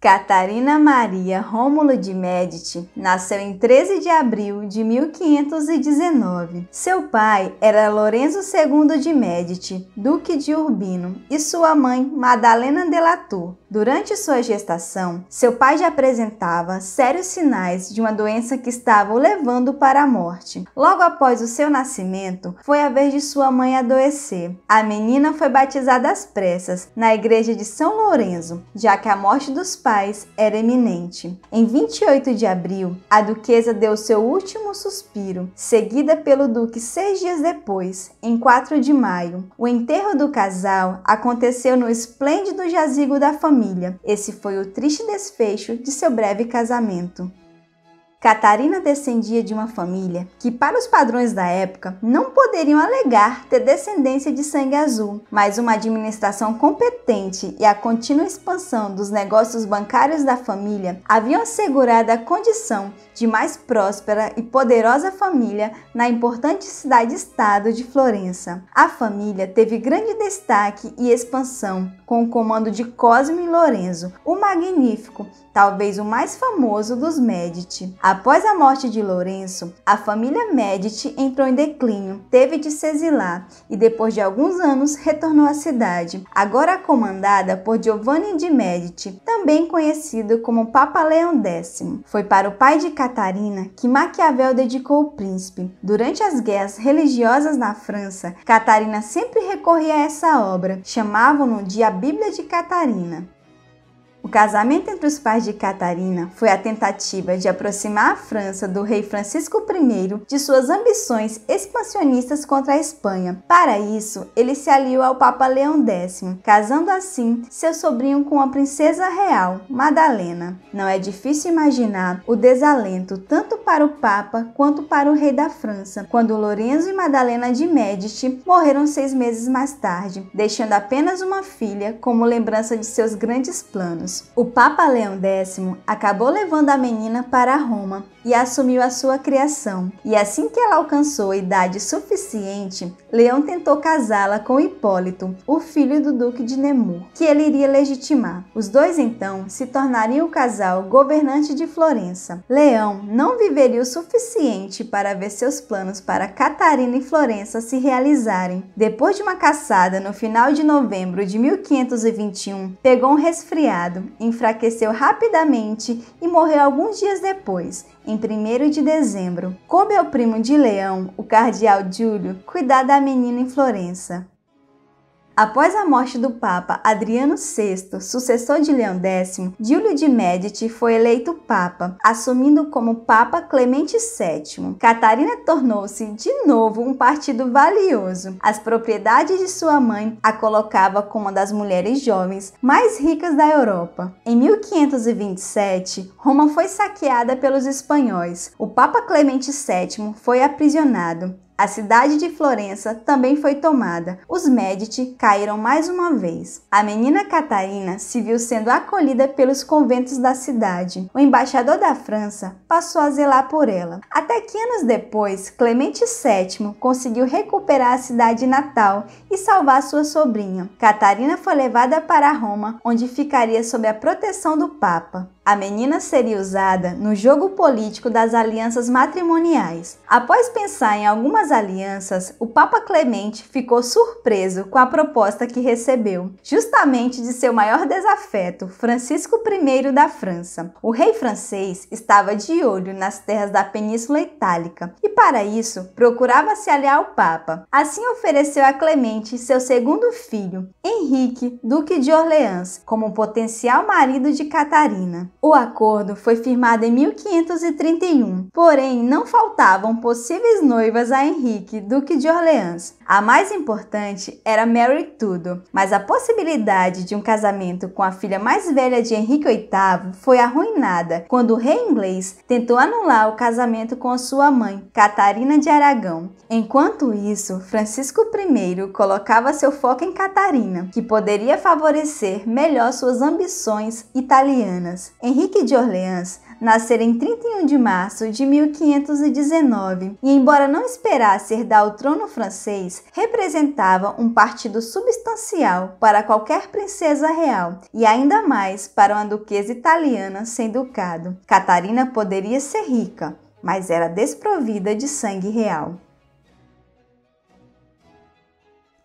Catarina Maria Rômulo de Médici nasceu em 13 de abril de 1519. Seu pai era Lorenzo II de Médici, duque de Urbino, e sua mãe Madalena de Latour. Durante sua gestação, seu pai já apresentava sérios sinais de uma doença que estava o levando para a morte. Logo após o seu nascimento, foi a vez de sua mãe adoecer. A menina foi batizada às pressas na igreja de São Lourenço, já que a morte dos pais era iminente. Em 28 de abril, a duquesa deu seu último suspiro, seguida pelo duque seis dias depois, em 4 de maio. O enterro do casal aconteceu no esplêndido jazigo da família família. Esse foi o triste desfecho de seu breve casamento. Catarina descendia de uma família que, para os padrões da época, não poderiam alegar ter descendência de sangue azul, mas uma administração competente e a contínua expansão dos negócios bancários da família haviam assegurado a condição de mais próspera e poderosa família na importante cidade-estado de Florença. A família teve grande destaque e expansão com o comando de Cosme e Lorenzo, o Magnífico, talvez o mais famoso dos Medici. Após a morte de Lorenzo, a família Medici entrou em declínio, teve de se exilar e depois de alguns anos retornou à cidade, agora comandada por Giovanni de Medici, também conhecido como Papa Leão X. Foi para o pai de Catarina que Maquiavel dedicou o príncipe. Durante as guerras religiosas na França, Catarina sempre recorria a essa obra. Chamavam-no de a Bíblia de Catarina. O casamento entre os pais de Catarina foi a tentativa de aproximar a França do rei Francisco I de suas ambições expansionistas contra a Espanha. Para isso, ele se aliou ao Papa Leão X, casando assim seu sobrinho com a princesa real, Madalena. Não é difícil imaginar o desalento tanto para o Papa quanto para o rei da França, quando Lorenzo e Madalena de Médici morreram seis meses mais tarde, deixando apenas uma filha como lembrança de seus grandes planos. O Papa Leão X acabou levando a menina para Roma e assumiu a sua criação. E assim que ela alcançou a idade suficiente, Leão tentou casá-la com Hipólito, o filho do Duque de Nemur, que ele iria legitimar. Os dois então se tornariam o casal governante de Florença. Leão não viveria o suficiente para ver seus planos para Catarina e Florença se realizarem. Depois de uma caçada no final de novembro de 1521, pegou um resfriado enfraqueceu rapidamente e morreu alguns dias depois, em 1 de dezembro. Coube ao é primo de Leão, o cardeal Júlio, cuidar da menina em Florença. Após a morte do Papa Adriano VI, sucessor de Leão X, Giulio de Médici foi eleito Papa, assumindo como Papa Clemente VII. Catarina tornou-se de novo um partido valioso. As propriedades de sua mãe a colocava como uma das mulheres jovens mais ricas da Europa. Em 1527, Roma foi saqueada pelos espanhóis. O Papa Clemente VII foi aprisionado a cidade de Florença também foi tomada. Os Medici caíram mais uma vez. A menina Catarina se viu sendo acolhida pelos conventos da cidade. O embaixador da França passou a zelar por ela. Até que anos depois, Clemente VII conseguiu recuperar a cidade natal e salvar sua sobrinha. Catarina foi levada para Roma, onde ficaria sob a proteção do Papa. A menina seria usada no jogo político das alianças matrimoniais. Após pensar em algumas alianças, o Papa Clemente ficou surpreso com a proposta que recebeu, justamente de seu maior desafeto, Francisco I da França. O rei francês estava de olho nas terras da Península Itálica e, para isso, procurava se aliar ao Papa. Assim, ofereceu a Clemente seu segundo filho, Henrique, Duque de Orleans, como potencial marido de Catarina. O acordo foi firmado em 1531, porém não faltavam possíveis noivas a Henrique, Duque de Orleans. A mais importante era Mary Tudor, mas a possibilidade de um casamento com a filha mais velha de Henrique VIII foi arruinada quando o rei inglês tentou anular o casamento com sua mãe, Catarina de Aragão. Enquanto isso, Francisco I colocava seu foco em Catarina, que poderia favorecer melhor suas ambições italianas. Henrique de Orleans nascera em 31 de março de 1519 e, embora não esperasse herdar o trono francês, representava um partido substancial para qualquer princesa real e ainda mais para uma duquesa italiana sem ducado. Catarina poderia ser rica, mas era desprovida de sangue real.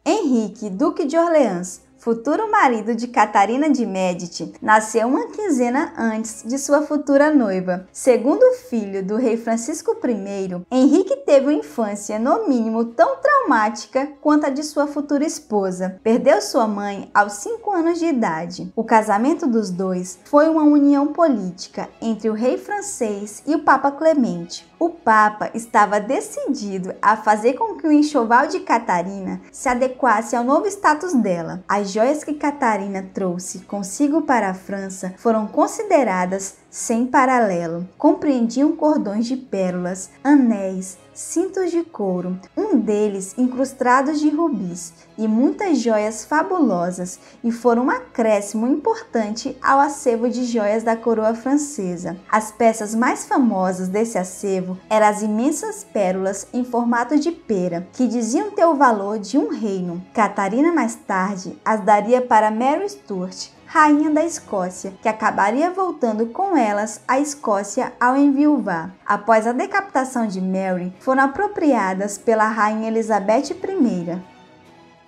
Henrique, Duque de Orleans, futuro marido de Catarina de Médici, nasceu uma quinzena antes de sua futura noiva. Segundo filho do rei Francisco I, Henrique teve uma infância no mínimo tão traumática quanto a de sua futura esposa. Perdeu sua mãe aos 5 anos de idade. O casamento dos dois foi uma união política entre o rei francês e o Papa Clemente. O Papa estava decidido a fazer com que o enxoval de Catarina se adequasse ao novo status dela. As joias que Catarina trouxe consigo para a França foram consideradas sem paralelo. Compreendiam cordões de pérolas, anéis, cintos de couro, um deles incrustado de rubis e muitas joias fabulosas, e foram um acréscimo importante ao acervo de joias da coroa francesa. As peças mais famosas desse acervo eram as imensas pérolas em formato de pera, que diziam ter o valor de um reino. Catarina mais tarde as daria para Mary Stuart, rainha da Escócia, que acabaria voltando com elas à Escócia ao enviuvar. Após a decapitação de Mary, foram apropriadas pela rainha Elizabeth I.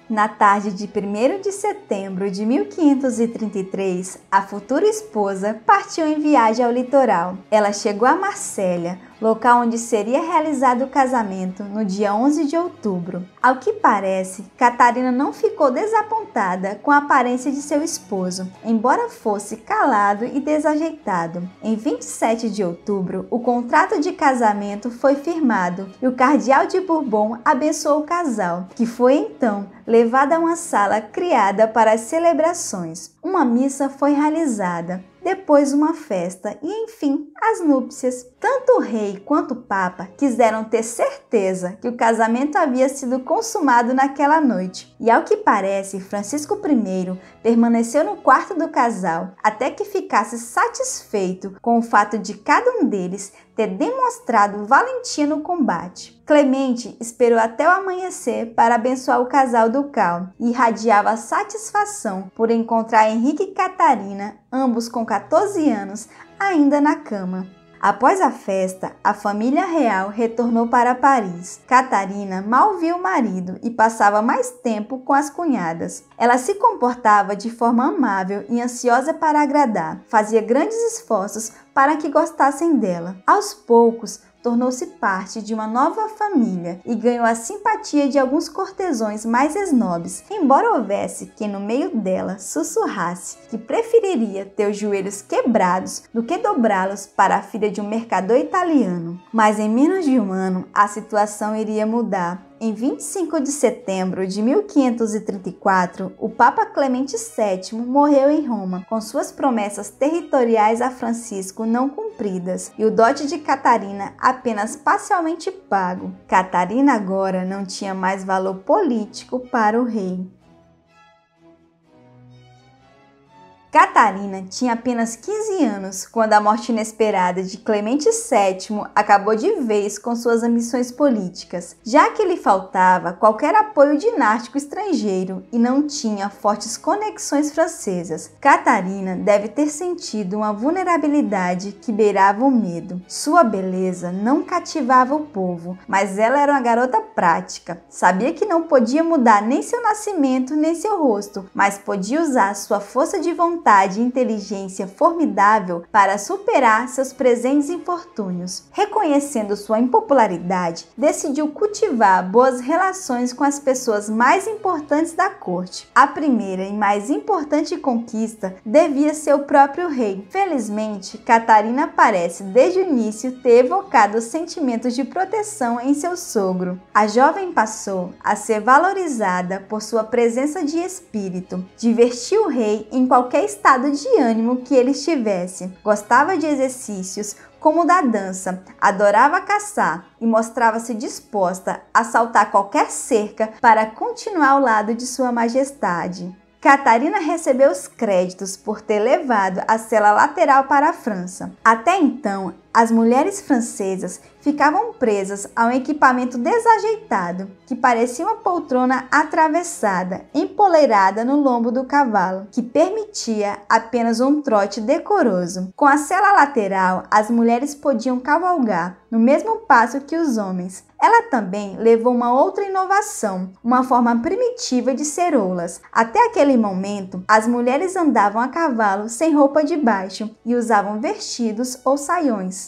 Na tarde de 1 de setembro de 1533, a futura esposa partiu em viagem ao litoral. Ela chegou a Marsella, local onde seria realizado o casamento no dia 11 de outubro. Ao que parece, Catarina não ficou desapontada com a aparência de seu esposo, embora fosse calado e desajeitado. Em 27 de outubro, o contrato de casamento foi firmado e o cardeal de Bourbon abençoou o casal, que foi então levado a uma sala criada para as celebrações. Uma missa foi realizada depois uma festa e, enfim, as núpcias. Tanto o rei quanto o papa quiseram ter certeza que o casamento havia sido consumado naquela noite. E ao que parece, Francisco I permaneceu no quarto do casal até que ficasse satisfeito com o fato de cada um deles ter demonstrado valentia no combate. Clemente esperou até o amanhecer para abençoar o casal do Cal e irradiava satisfação por encontrar Henrique e Catarina, ambos com 14 anos, ainda na cama. Após a festa, a família real retornou para Paris. Catarina mal via o marido e passava mais tempo com as cunhadas. Ela se comportava de forma amável e ansiosa para agradar, fazia grandes esforços para que gostassem dela. Aos poucos, tornou-se parte de uma nova família e ganhou a simpatia de alguns cortesões mais esnobes, embora houvesse quem no meio dela sussurrasse que preferiria ter os joelhos quebrados do que dobrá-los para a filha de um mercador italiano. Mas em menos de um ano a situação iria mudar em 25 de setembro de 1534, o Papa Clemente VII morreu em Roma, com suas promessas territoriais a Francisco não cumpridas e o dote de Catarina apenas parcialmente pago. Catarina agora não tinha mais valor político para o rei. Catarina tinha apenas 15 anos quando a morte inesperada de Clemente VII acabou de vez com suas ambições políticas, já que lhe faltava qualquer apoio dinástico estrangeiro e não tinha fortes conexões francesas. Catarina deve ter sentido uma vulnerabilidade que beirava o medo. Sua beleza não cativava o povo, mas ela era uma garota prática. Sabia que não podia mudar nem seu nascimento nem seu rosto, mas podia usar sua força de vontade vontade e inteligência formidável para superar seus presentes infortúnios. Reconhecendo sua impopularidade, decidiu cultivar boas relações com as pessoas mais importantes da corte. A primeira e mais importante conquista devia ser o próprio rei. Felizmente, Catarina parece desde o início ter evocado sentimentos de proteção em seu sogro. A jovem passou a ser valorizada por sua presença de espírito, divertiu o rei em qualquer estado de ânimo que ele estivesse. Gostava de exercícios, como o da dança, adorava caçar e mostrava-se disposta a saltar qualquer cerca para continuar ao lado de Sua Majestade. Catarina recebeu os créditos por ter levado a cela lateral para a França. Até então, as mulheres francesas ficavam presas a um equipamento desajeitado que parecia uma poltrona atravessada, empoleirada no lombo do cavalo, que permitia apenas um trote decoroso. Com a sela lateral, as mulheres podiam cavalgar no mesmo passo que os homens. Ela também levou uma outra inovação, uma forma primitiva de ceroulas. Até aquele momento, as mulheres andavam a cavalo sem roupa de baixo e usavam vestidos ou saiões.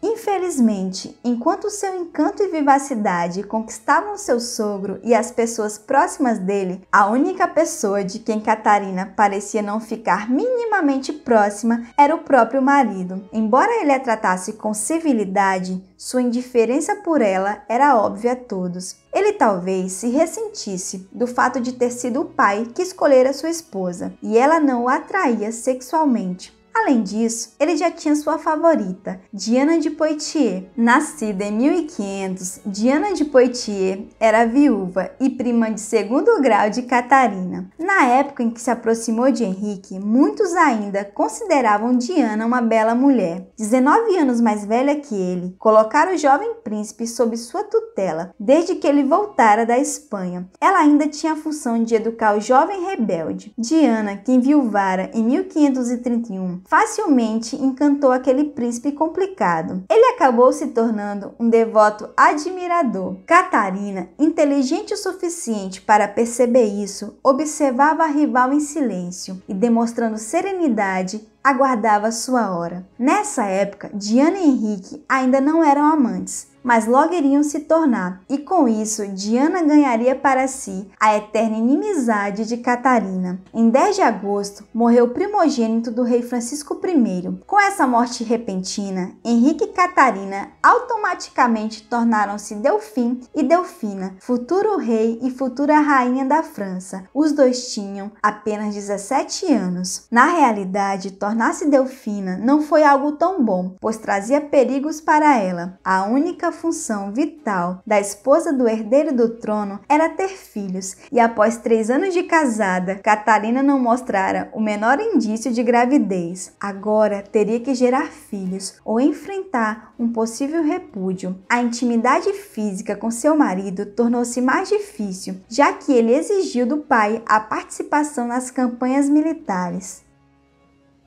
Infelizmente, enquanto seu encanto e vivacidade conquistavam seu sogro e as pessoas próximas dele, a única pessoa de quem Catarina parecia não ficar minimamente próxima era o próprio marido. Embora ele a tratasse com civilidade, sua indiferença por ela era óbvia a todos. Ele talvez se ressentisse do fato de ter sido o pai que escolhera sua esposa e ela não o atraía sexualmente Além disso, ele já tinha sua favorita, Diana de Poitiers. Nascida em 1500, Diana de Poitiers era viúva e prima de segundo grau de Catarina. Na época em que se aproximou de Henrique, muitos ainda consideravam Diana uma bela mulher. 19 anos mais velha que ele, colocaram o jovem príncipe sob sua tutela desde que ele voltara da Espanha. Ela ainda tinha a função de educar o jovem rebelde. Diana, que enviuvara em 1531, facilmente encantou aquele príncipe complicado. Ele acabou se tornando um devoto admirador. Catarina, inteligente o suficiente para perceber isso, observava a rival em silêncio e, demonstrando serenidade, aguardava sua hora. Nessa época, Diana e Henrique ainda não eram amantes, mas logo iriam se tornar, e com isso Diana ganharia para si a eterna inimizade de Catarina. Em 10 de agosto, morreu o primogênito do rei Francisco I. Com essa morte repentina, Henrique e Catarina automaticamente tornaram-se Delfim e Delfina, futuro rei e futura rainha da França. Os dois tinham apenas 17 anos. Na realidade, tornar-se Delfina não foi algo tão bom, pois trazia perigos para ela. A única função vital da esposa do herdeiro do trono era ter filhos, e após três anos de casada, Catarina não mostrara o menor indício de gravidez. Agora teria que gerar filhos ou enfrentar um possível repúdio. A intimidade física com seu marido tornou-se mais difícil, já que ele exigiu do pai a participação nas campanhas militares.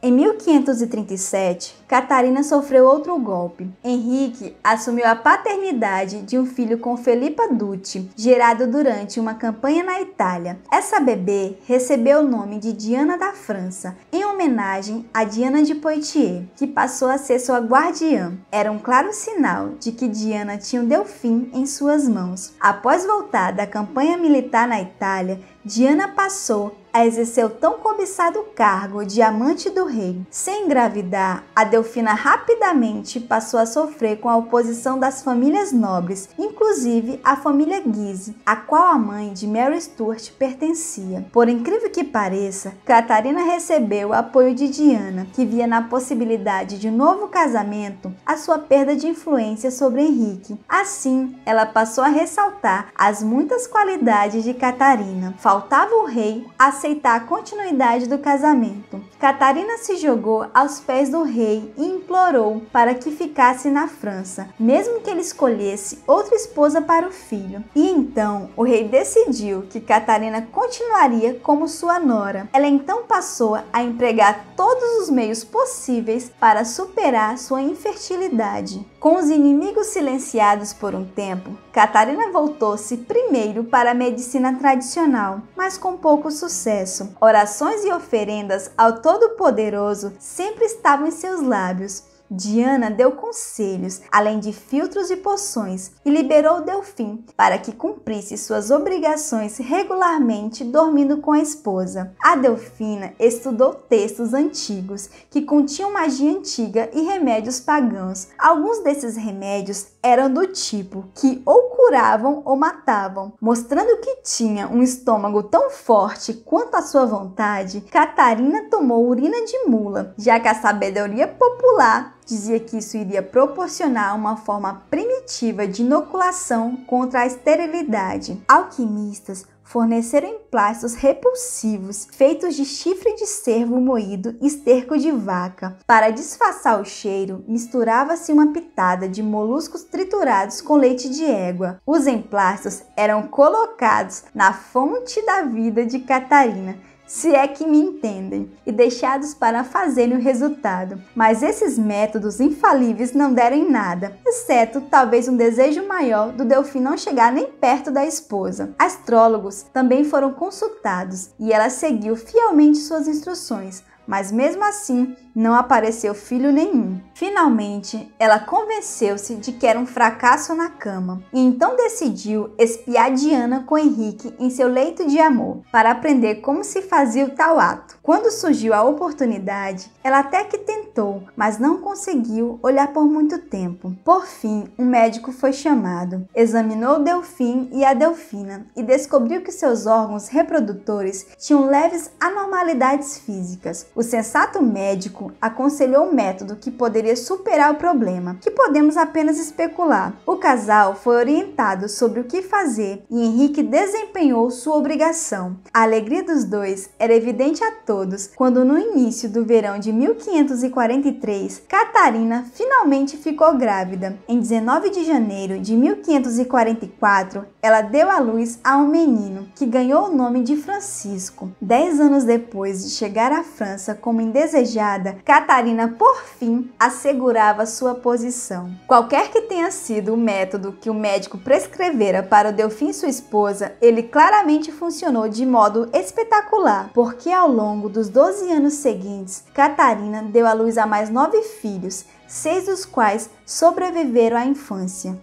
Em 1537, Catarina sofreu outro golpe. Henrique assumiu a paternidade de um filho com Felipa Dutti, gerado durante uma campanha na Itália. Essa bebê recebeu o nome de Diana da França, em homenagem a Diana de Poitiers, que passou a ser sua guardiã. Era um claro sinal de que Diana tinha um Delfim em suas mãos. Após voltar da campanha militar na Itália, Diana passou a exercer o tão cobiçado cargo de amante do rei. Sem engravidar, a Delfina rapidamente passou a sofrer com a oposição das famílias nobres, inclusive a família Guise, a qual a mãe de Mary Stuart pertencia. Por incrível que pareça, Catarina recebeu o apoio de Diana, que via na possibilidade de um novo casamento a sua perda de influência sobre Henrique. Assim, ela passou a ressaltar as muitas qualidades de Catarina. Faltava o rei, assim aceitar a continuidade do casamento. Catarina se jogou aos pés do rei e implorou para que ficasse na França, mesmo que ele escolhesse outra esposa para o filho. E então o rei decidiu que Catarina continuaria como sua nora. Ela então passou a empregar todos os meios possíveis para superar sua infertilidade. Com os inimigos silenciados por um tempo, Catarina voltou-se primeiro para a medicina tradicional, mas com pouco sucesso. Orações e oferendas ao Todo-Poderoso sempre estavam em seus lábios, Diana deu conselhos, além de filtros e poções, e liberou Delfim para que cumprisse suas obrigações regularmente dormindo com a esposa. A Delfina estudou textos antigos que continham magia antiga e remédios pagãos. Alguns desses remédios eram do tipo que ou curavam ou matavam, mostrando que tinha um estômago tão forte quanto a sua vontade. Catarina tomou urina de mula, já que a sabedoria popular dizia que isso iria proporcionar uma forma primitiva de inoculação contra a esterilidade. Alquimistas forneceram emplastos repulsivos feitos de chifre de cervo moído e esterco de vaca. Para disfarçar o cheiro, misturava-se uma pitada de moluscos triturados com leite de égua. Os emplastos eram colocados na fonte da vida de Catarina se é que me entendem, e deixados para fazerem o resultado. Mas esses métodos infalíveis não deram em nada, exceto talvez um desejo maior do Delfim não chegar nem perto da esposa. Astrólogos também foram consultados e ela seguiu fielmente suas instruções, mas mesmo assim não apareceu filho nenhum. Finalmente, ela convenceu-se de que era um fracasso na cama e então decidiu espiar Diana com Henrique em seu leito de amor para aprender como se fazia o tal ato. Quando surgiu a oportunidade, ela até que tentou, mas não conseguiu olhar por muito tempo. Por fim, um médico foi chamado, examinou Delfim e a Delfina e descobriu que seus órgãos reprodutores tinham leves anormalidades físicas. O sensato médico médico aconselhou um método que poderia superar o problema, que podemos apenas especular. O casal foi orientado sobre o que fazer e Henrique desempenhou sua obrigação. A alegria dos dois era evidente a todos quando, no início do verão de 1543, Catarina finalmente ficou grávida. Em 19 de janeiro de 1544, ela deu à luz a um menino que ganhou o nome de Francisco. Dez anos depois de chegar à França como indesejada, Catarina, por fim, assegurava sua posição. Qualquer que tenha sido o método que o médico prescrevera para o Delfim e sua esposa, ele claramente funcionou de modo espetacular, porque ao longo dos 12 anos seguintes, Catarina deu à luz a mais nove filhos, seis dos quais sobreviveram à infância.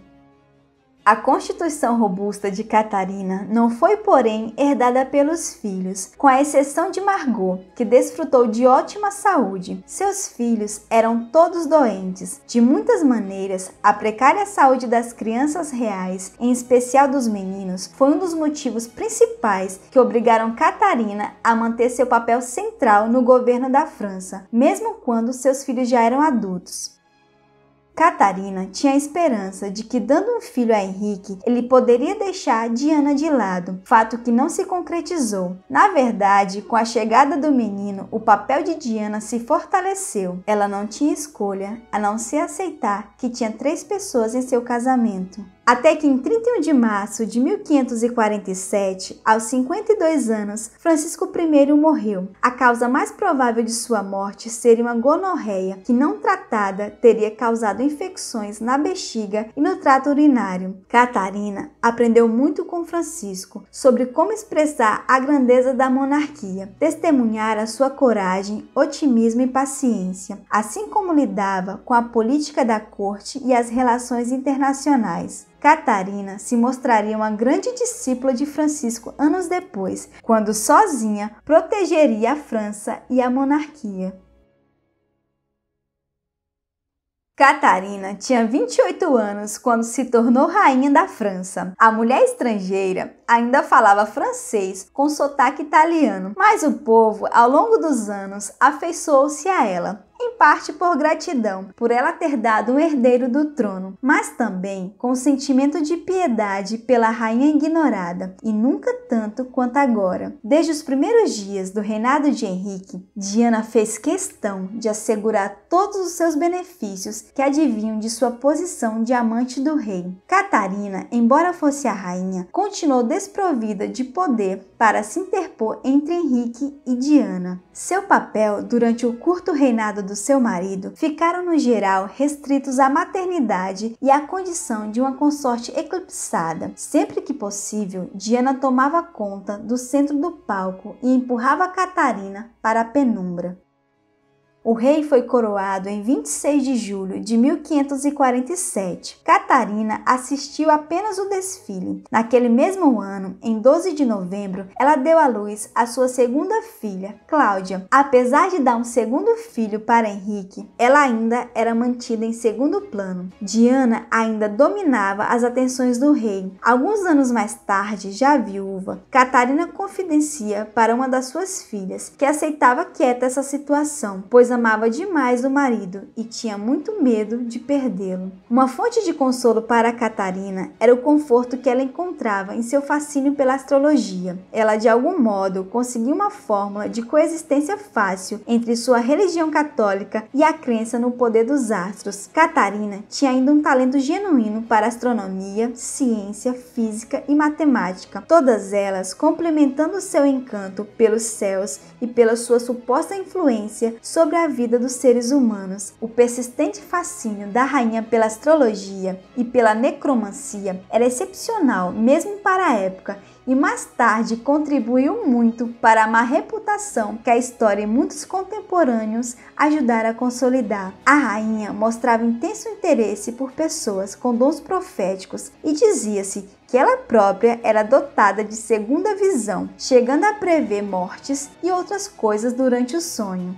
A Constituição robusta de Catarina não foi, porém, herdada pelos filhos, com a exceção de Margot, que desfrutou de ótima saúde. Seus filhos eram todos doentes. De muitas maneiras, a precária saúde das crianças reais, em especial dos meninos, foi um dos motivos principais que obrigaram Catarina a manter seu papel central no governo da França, mesmo quando seus filhos já eram adultos. Catarina tinha a esperança de que, dando um filho a Henrique, ele poderia deixar Diana de lado, fato que não se concretizou. Na verdade, com a chegada do menino, o papel de Diana se fortaleceu. Ela não tinha escolha a não ser aceitar que tinha três pessoas em seu casamento. Até que em 31 de março de 1547, aos 52 anos, Francisco I morreu. A causa mais provável de sua morte seria uma gonorreia, que não tratada teria causado infecções na bexiga e no trato urinário. Catarina aprendeu muito com Francisco sobre como expressar a grandeza da monarquia, testemunhar a sua coragem, otimismo e paciência, assim como lidava com a política da corte e as relações internacionais. Catarina se mostraria uma grande discípula de Francisco anos depois, quando sozinha protegeria a França e a monarquia. Catarina tinha 28 anos quando se tornou rainha da França. A mulher estrangeira ainda falava francês com sotaque italiano, mas o povo, ao longo dos anos, afeiçoou-se a ela em parte por gratidão por ela ter dado um herdeiro do trono, mas também com o sentimento de piedade pela rainha ignorada e nunca tanto quanto agora. Desde os primeiros dias do reinado de Henrique, Diana fez questão de assegurar todos os seus benefícios que adivinham de sua posição de amante do rei. Catarina, embora fosse a rainha, continuou desprovida de poder para se interpor entre Henrique e Diana. Seu papel durante o curto reinado do seu marido ficaram no geral restritos à maternidade e à condição de uma consorte eclipsada. Sempre que possível, Diana tomava conta do centro do palco e empurrava Catarina para a penumbra. O rei foi coroado em 26 de julho de 1547. Catarina assistiu apenas o desfile. Naquele mesmo ano, em 12 de novembro, ela deu à luz a sua segunda filha, Cláudia. Apesar de dar um segundo filho para Henrique, ela ainda era mantida em segundo plano. Diana ainda dominava as atenções do rei. Alguns anos mais tarde, já viúva, Catarina confidencia para uma das suas filhas que aceitava quieta essa situação, pois a amava demais o marido e tinha muito medo de perdê-lo. Uma fonte de consolo para Catarina era o conforto que ela encontrava em seu fascínio pela astrologia. Ela, de algum modo, conseguiu uma fórmula de coexistência fácil entre sua religião católica e a crença no poder dos astros. Catarina tinha ainda um talento genuíno para astronomia, ciência, física e matemática, todas elas complementando seu encanto pelos céus e pela sua suposta influência sobre a vida dos seres humanos. O persistente fascínio da rainha pela astrologia e pela necromancia era excepcional mesmo para a época e mais tarde contribuiu muito para a má reputação que a história e muitos contemporâneos ajudaram a consolidar. A rainha mostrava intenso interesse por pessoas com dons proféticos e dizia-se que ela própria era dotada de segunda visão, chegando a prever mortes e outras coisas durante o sonho.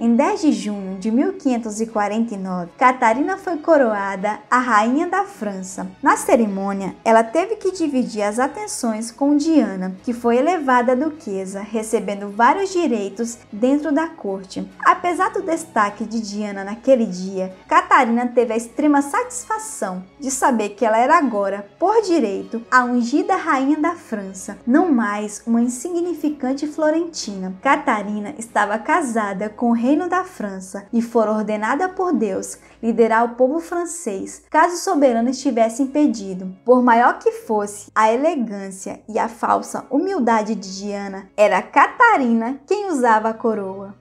Em 10 de junho de 1549, Catarina foi coroada a rainha da França. Na cerimônia, ela teve que dividir as atenções com Diana, que foi elevada duquesa, recebendo vários direitos dentro da corte. Apesar do destaque de Diana naquele dia, Catarina teve a extrema satisfação de saber que ela era agora, por direito, a ungida rainha da França, não mais uma insignificante florentina. Catarina estava casada com o reino da França e for ordenada por Deus liderar o povo francês, caso o soberano estivesse impedido. Por maior que fosse a elegância e a falsa humildade de Diana, era Catarina quem usava a coroa.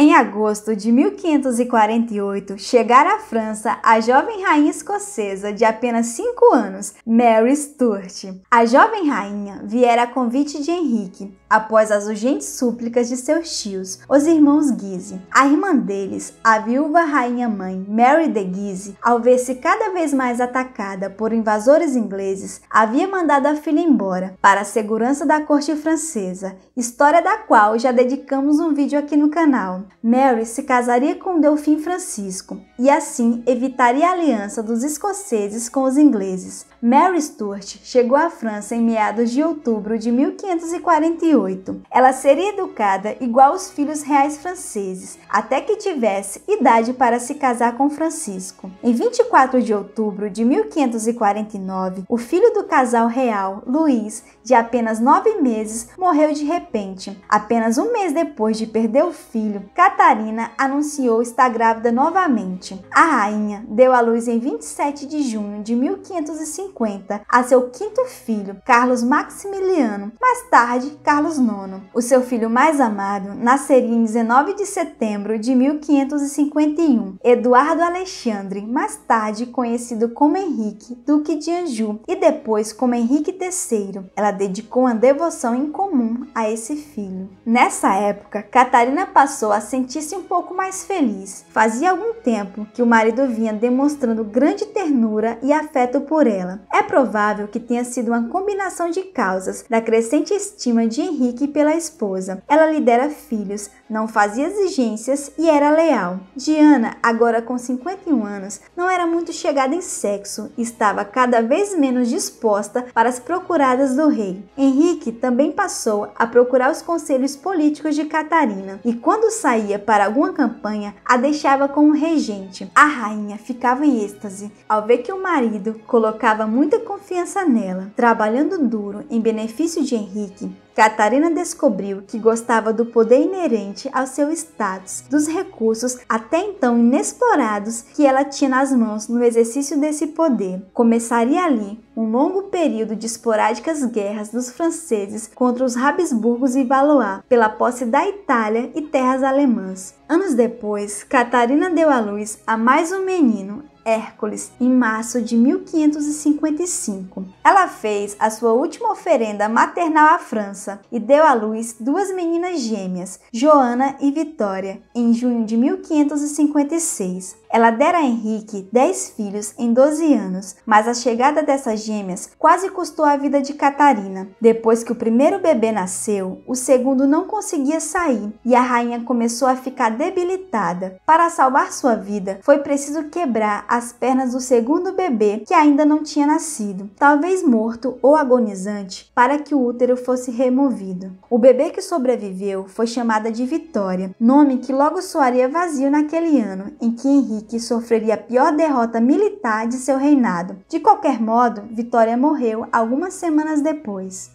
Em agosto de 1548, chegara à França a jovem rainha escocesa de apenas 5 anos, Mary Stuart. A jovem rainha viera a convite de Henrique, após as urgentes súplicas de seus tios, os irmãos Guise. A irmã deles, a viúva rainha-mãe Mary de Guise, ao ver-se cada vez mais atacada por invasores ingleses, havia mandado a filha embora, para a segurança da corte francesa, história da qual já dedicamos um vídeo aqui no canal. Mary se casaria com Delfim Francisco e assim evitaria a aliança dos escoceses com os ingleses. Mary Stuart chegou à França em meados de outubro de 1548. Ela seria educada igual os filhos reais franceses, até que tivesse idade para se casar com Francisco. Em 24 de outubro de 1549, o filho do casal real, Luís, de apenas nove meses, morreu de repente. Apenas um mês depois de perder o filho, Catarina anunciou estar grávida novamente. A rainha deu à luz em 27 de junho de 1550 a seu quinto filho, Carlos Maximiliano, mais tarde Carlos IX. O seu filho mais amado nasceria em 19 de setembro de 1551, Eduardo Alexandre, mais tarde conhecido como Henrique, Duque de Anjou, e depois como Henrique III. Ela dedicou uma devoção incomum a esse filho. Nessa época, Catarina passou a sentisse um pouco mais feliz. Fazia algum tempo que o marido vinha demonstrando grande ternura e afeto por ela. É provável que tenha sido uma combinação de causas da crescente estima de Henrique pela esposa. Ela lhe dera filhos, não fazia exigências e era leal. Diana, agora com 51 anos, não era muito chegada em sexo e estava cada vez menos disposta para as procuradas do rei. Henrique também passou a procurar os conselhos políticos de Catarina e, quando saía para alguma campanha, a deixava como regente. A rainha ficava em êxtase ao ver que o marido colocava muita confiança nela. Trabalhando duro em benefício de Henrique, Catarina descobriu que gostava do poder inerente ao seu status, dos recursos até então inexplorados que ela tinha nas mãos no exercício desse poder. Começaria ali um longo período de esporádicas guerras dos franceses contra os Habsburgos e Valois pela posse da Itália e terras alemãs. Anos depois, Catarina deu à luz a mais um menino, Hércules em março de 1555. Ela fez a sua última oferenda maternal à França e deu à luz duas meninas gêmeas, Joana e Vitória, em junho de 1556. Ela dera a Henrique 10 filhos em 12 anos, mas a chegada dessas gêmeas quase custou a vida de Catarina. Depois que o primeiro bebê nasceu, o segundo não conseguia sair e a rainha começou a ficar debilitada. Para salvar sua vida, foi preciso quebrar as pernas do segundo bebê que ainda não tinha nascido, talvez morto ou agonizante, para que o útero fosse removido. O bebê que sobreviveu foi chamada de Vitória, nome que logo soaria vazio naquele ano em que Henrique que sofreria a pior derrota militar de seu reinado. De qualquer modo, Vitória morreu algumas semanas depois.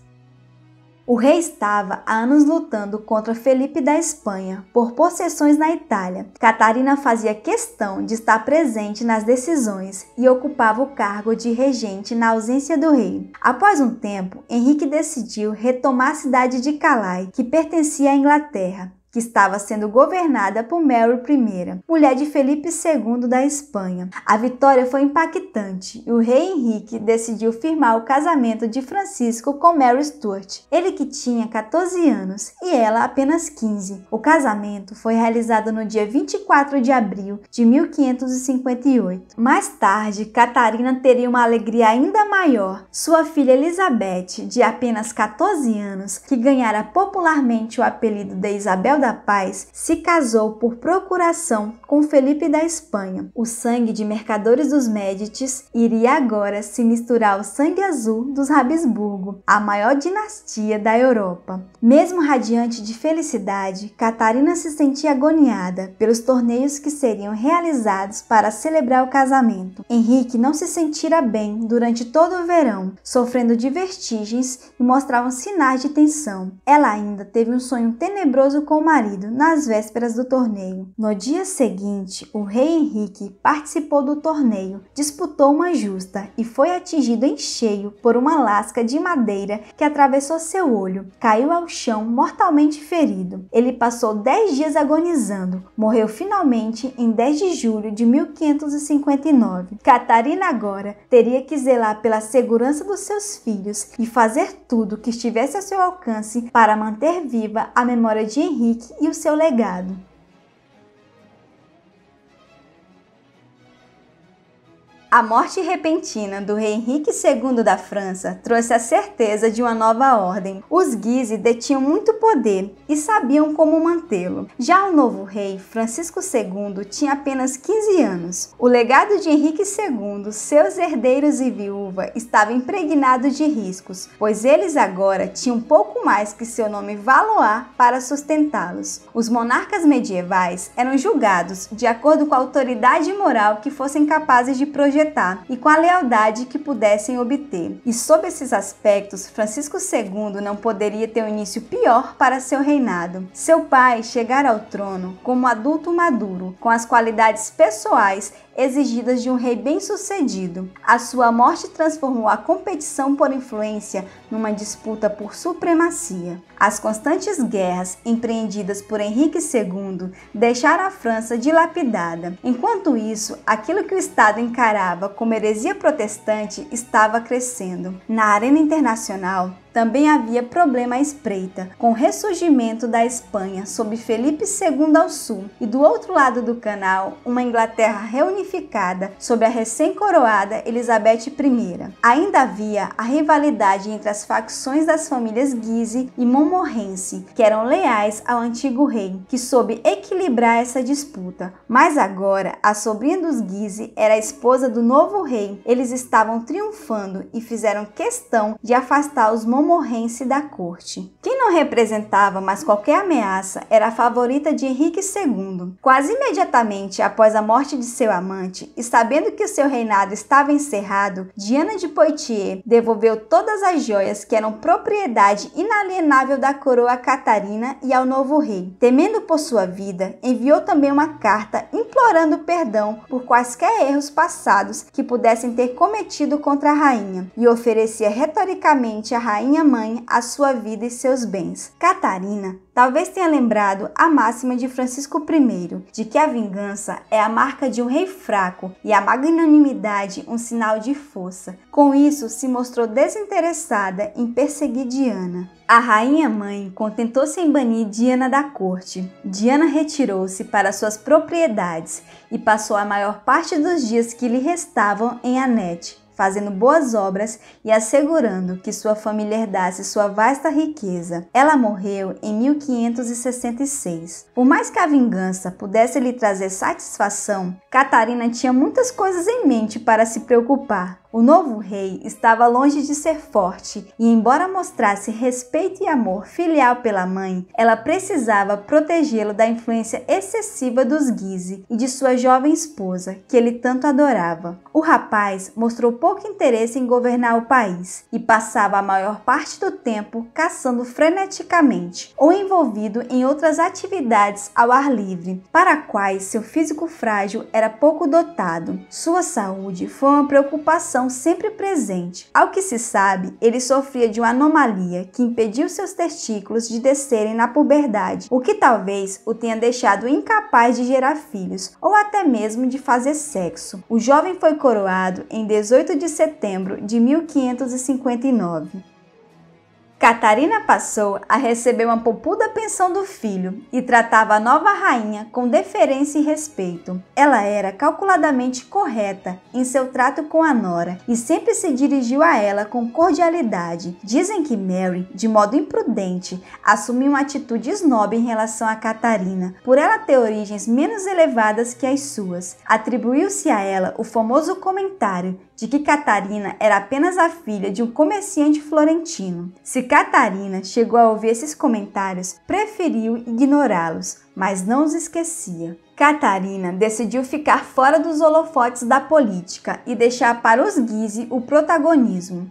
O rei estava há anos lutando contra Felipe da Espanha por possessões na Itália. Catarina fazia questão de estar presente nas decisões e ocupava o cargo de regente na ausência do rei. Após um tempo, Henrique decidiu retomar a cidade de Calais, que pertencia à Inglaterra que estava sendo governada por Mary I, mulher de Felipe II da Espanha. A vitória foi impactante e o rei Henrique decidiu firmar o casamento de Francisco com Mary Stuart, ele que tinha 14 anos e ela apenas 15. O casamento foi realizado no dia 24 de abril de 1558. Mais tarde, Catarina teria uma alegria ainda maior. Sua filha Elizabeth, de apenas 14 anos, que ganhara popularmente o apelido de Isabel da Paz se casou por procuração com Felipe da Espanha. O sangue de mercadores dos Médicis iria agora se misturar ao sangue azul dos Habsburgo, a maior dinastia da Europa. Mesmo radiante de felicidade, Catarina se sentia agoniada pelos torneios que seriam realizados para celebrar o casamento. Henrique não se sentira bem durante todo o verão, sofrendo de vertigens e mostravam sinais de tensão. Ela ainda teve um sonho tenebroso com uma marido nas vésperas do torneio. No dia seguinte, o rei Henrique participou do torneio, disputou uma justa e foi atingido em cheio por uma lasca de madeira que atravessou seu olho. Caiu ao chão mortalmente ferido. Ele passou 10 dias agonizando. Morreu finalmente em 10 de julho de 1559. Catarina agora teria que zelar pela segurança dos seus filhos e fazer tudo que estivesse a seu alcance para manter viva a memória de Henrique e o seu legado. A morte repentina do rei Henrique II da França trouxe a certeza de uma nova ordem. Os Guise detinham muito poder e sabiam como mantê-lo. Já o novo rei, Francisco II, tinha apenas 15 anos. O legado de Henrique II, seus herdeiros e viúva estava impregnado de riscos, pois eles agora tinham pouco mais que seu nome Valois para sustentá-los. Os monarcas medievais eram julgados de acordo com a autoridade moral que fossem capazes de projetar completar e com a lealdade que pudessem obter. E sob esses aspectos, Francisco II não poderia ter um início pior para seu reinado. Seu pai chegara ao trono como adulto maduro, com as qualidades pessoais exigidas de um rei bem-sucedido. A sua morte transformou a competição por influência numa disputa por supremacia. As constantes guerras empreendidas por Henrique II deixaram a França dilapidada. Enquanto isso, aquilo que o Estado encarava como heresia protestante estava crescendo. Na arena internacional, também havia problema à espreita, com o ressurgimento da Espanha sob Felipe II ao sul e do outro lado do canal, uma Inglaterra reunificada sob a recém-coroada Elizabeth I. Ainda havia a rivalidade entre as facções das famílias Guise e Montmorency, que eram leais ao antigo rei, que soube equilibrar essa disputa. Mas agora, a sobrinha dos Guise era a esposa do novo rei. Eles estavam triunfando e fizeram questão de afastar os Montmorency comorrense da corte. Quem não representava mais qualquer ameaça era a favorita de Henrique II. Quase imediatamente após a morte de seu amante e sabendo que o seu reinado estava encerrado, Diana de Poitiers devolveu todas as joias que eram propriedade inalienável da coroa Catarina e ao novo rei. Temendo por sua vida, enviou também uma carta implorando perdão por quaisquer erros passados que pudessem ter cometido contra a rainha e oferecia retoricamente à rainha minha mãe a sua vida e seus bens. Catarina talvez tenha lembrado a máxima de Francisco I, de que a vingança é a marca de um rei fraco e a magnanimidade um sinal de força. Com isso, se mostrou desinteressada em perseguir Diana. A rainha mãe contentou-se em banir Diana da corte. Diana retirou-se para suas propriedades e passou a maior parte dos dias que lhe restavam em Anete, fazendo boas obras e assegurando que sua família herdasse sua vasta riqueza. Ela morreu em 1566. Por mais que a vingança pudesse lhe trazer satisfação, Catarina tinha muitas coisas em mente para se preocupar. O novo rei estava longe de ser forte e, embora mostrasse respeito e amor filial pela mãe, ela precisava protegê-lo da influência excessiva dos Guise e de sua jovem esposa, que ele tanto adorava. O rapaz mostrou pouco interesse em governar o país e passava a maior parte do tempo caçando freneticamente ou envolvido em outras atividades ao ar livre, para quais seu físico frágil era pouco dotado. Sua saúde foi uma preocupação sempre presente. Ao que se sabe, ele sofria de uma anomalia que impediu seus testículos de descerem na puberdade, o que talvez o tenha deixado incapaz de gerar filhos ou até mesmo de fazer sexo. O jovem foi coroado em 18 de setembro de 1559. Catarina passou a receber uma popuda pensão do filho e tratava a nova rainha com deferência e respeito. Ela era calculadamente correta em seu trato com a nora e sempre se dirigiu a ela com cordialidade. Dizem que Mary, de modo imprudente, assumiu uma atitude snob em relação a Catarina, por ela ter origens menos elevadas que as suas. Atribuiu-se a ela o famoso comentário de que Catarina era apenas a filha de um comerciante florentino. Se Catarina chegou a ouvir esses comentários, preferiu ignorá-los, mas não os esquecia. Catarina decidiu ficar fora dos holofotes da política e deixar para os Guise o protagonismo.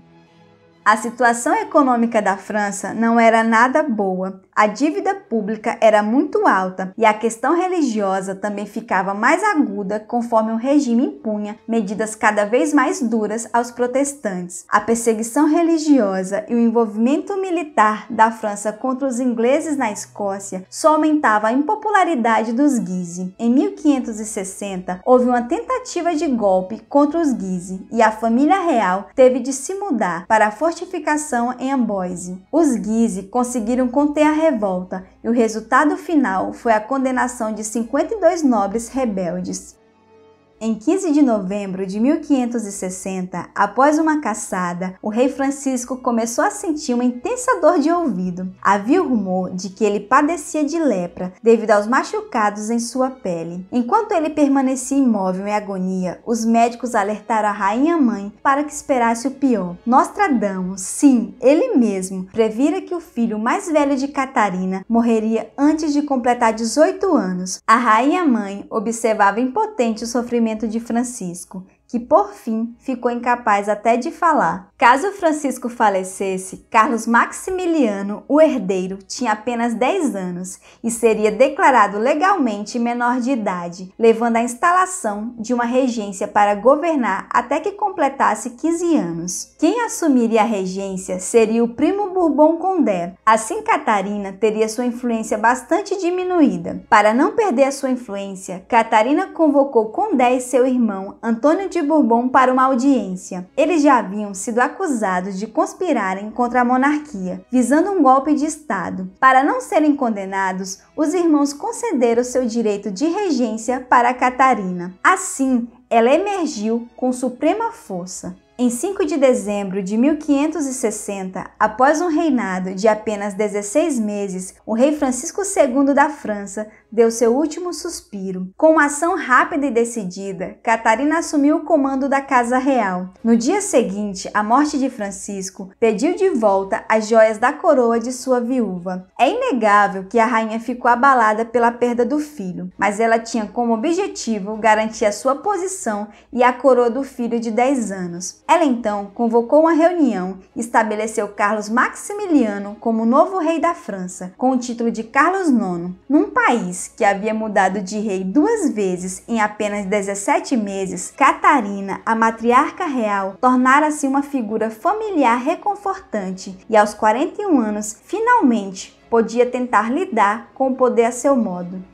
A situação econômica da França não era nada boa, a dívida pública era muito alta e a questão religiosa também ficava mais aguda conforme o regime impunha medidas cada vez mais duras aos protestantes. A perseguição religiosa e o envolvimento militar da França contra os ingleses na Escócia só aumentava a impopularidade dos Guise. Em 1560, houve uma tentativa de golpe contra os Guise e a família real teve de se mudar para a fortificação em Amboise. Os Guise conseguiram conter a revolta e o resultado final foi a condenação de 52 nobres rebeldes. Em 15 de novembro de 1560, após uma caçada, o rei Francisco começou a sentir uma intensa dor de ouvido. Havia o rumor de que ele padecia de lepra devido aos machucados em sua pele. Enquanto ele permanecia imóvel em agonia, os médicos alertaram a rainha mãe para que esperasse o pior. Nostradamus, sim, ele mesmo, previra que o filho mais velho de Catarina morreria antes de completar 18 anos. A rainha mãe observava impotente o sofrimento nascimento de Francisco, que por fim ficou incapaz até de falar. Caso Francisco falecesse, Carlos Maximiliano, o herdeiro, tinha apenas 10 anos e seria declarado legalmente menor de idade, levando à instalação de uma regência para governar até que completasse 15 anos. Quem assumiria a regência seria o primo Bourbon Condé. Assim, Catarina teria sua influência bastante diminuída. Para não perder a sua influência, Catarina convocou Condé e seu irmão Antônio de de Bourbon para uma audiência. Eles já haviam sido acusados de conspirarem contra a monarquia, visando um golpe de Estado. Para não serem condenados, os irmãos concederam seu direito de regência para Catarina. Assim, ela emergiu com suprema força. Em 5 de dezembro de 1560, após um reinado de apenas 16 meses, o rei Francisco II da França deu seu último suspiro. Com uma ação rápida e decidida, Catarina assumiu o comando da Casa Real. No dia seguinte, à morte de Francisco, pediu de volta as joias da coroa de sua viúva. É inegável que a rainha ficou abalada pela perda do filho, mas ela tinha como objetivo garantir a sua posição e a coroa do filho de 10 anos. Ela então convocou uma reunião e estabeleceu Carlos Maximiliano como novo rei da França, com o título de Carlos IX. Num país que havia mudado de rei duas vezes em apenas 17 meses, Catarina, a matriarca real, tornara-se uma figura familiar reconfortante e, aos 41 anos, finalmente podia tentar lidar com o poder a seu modo.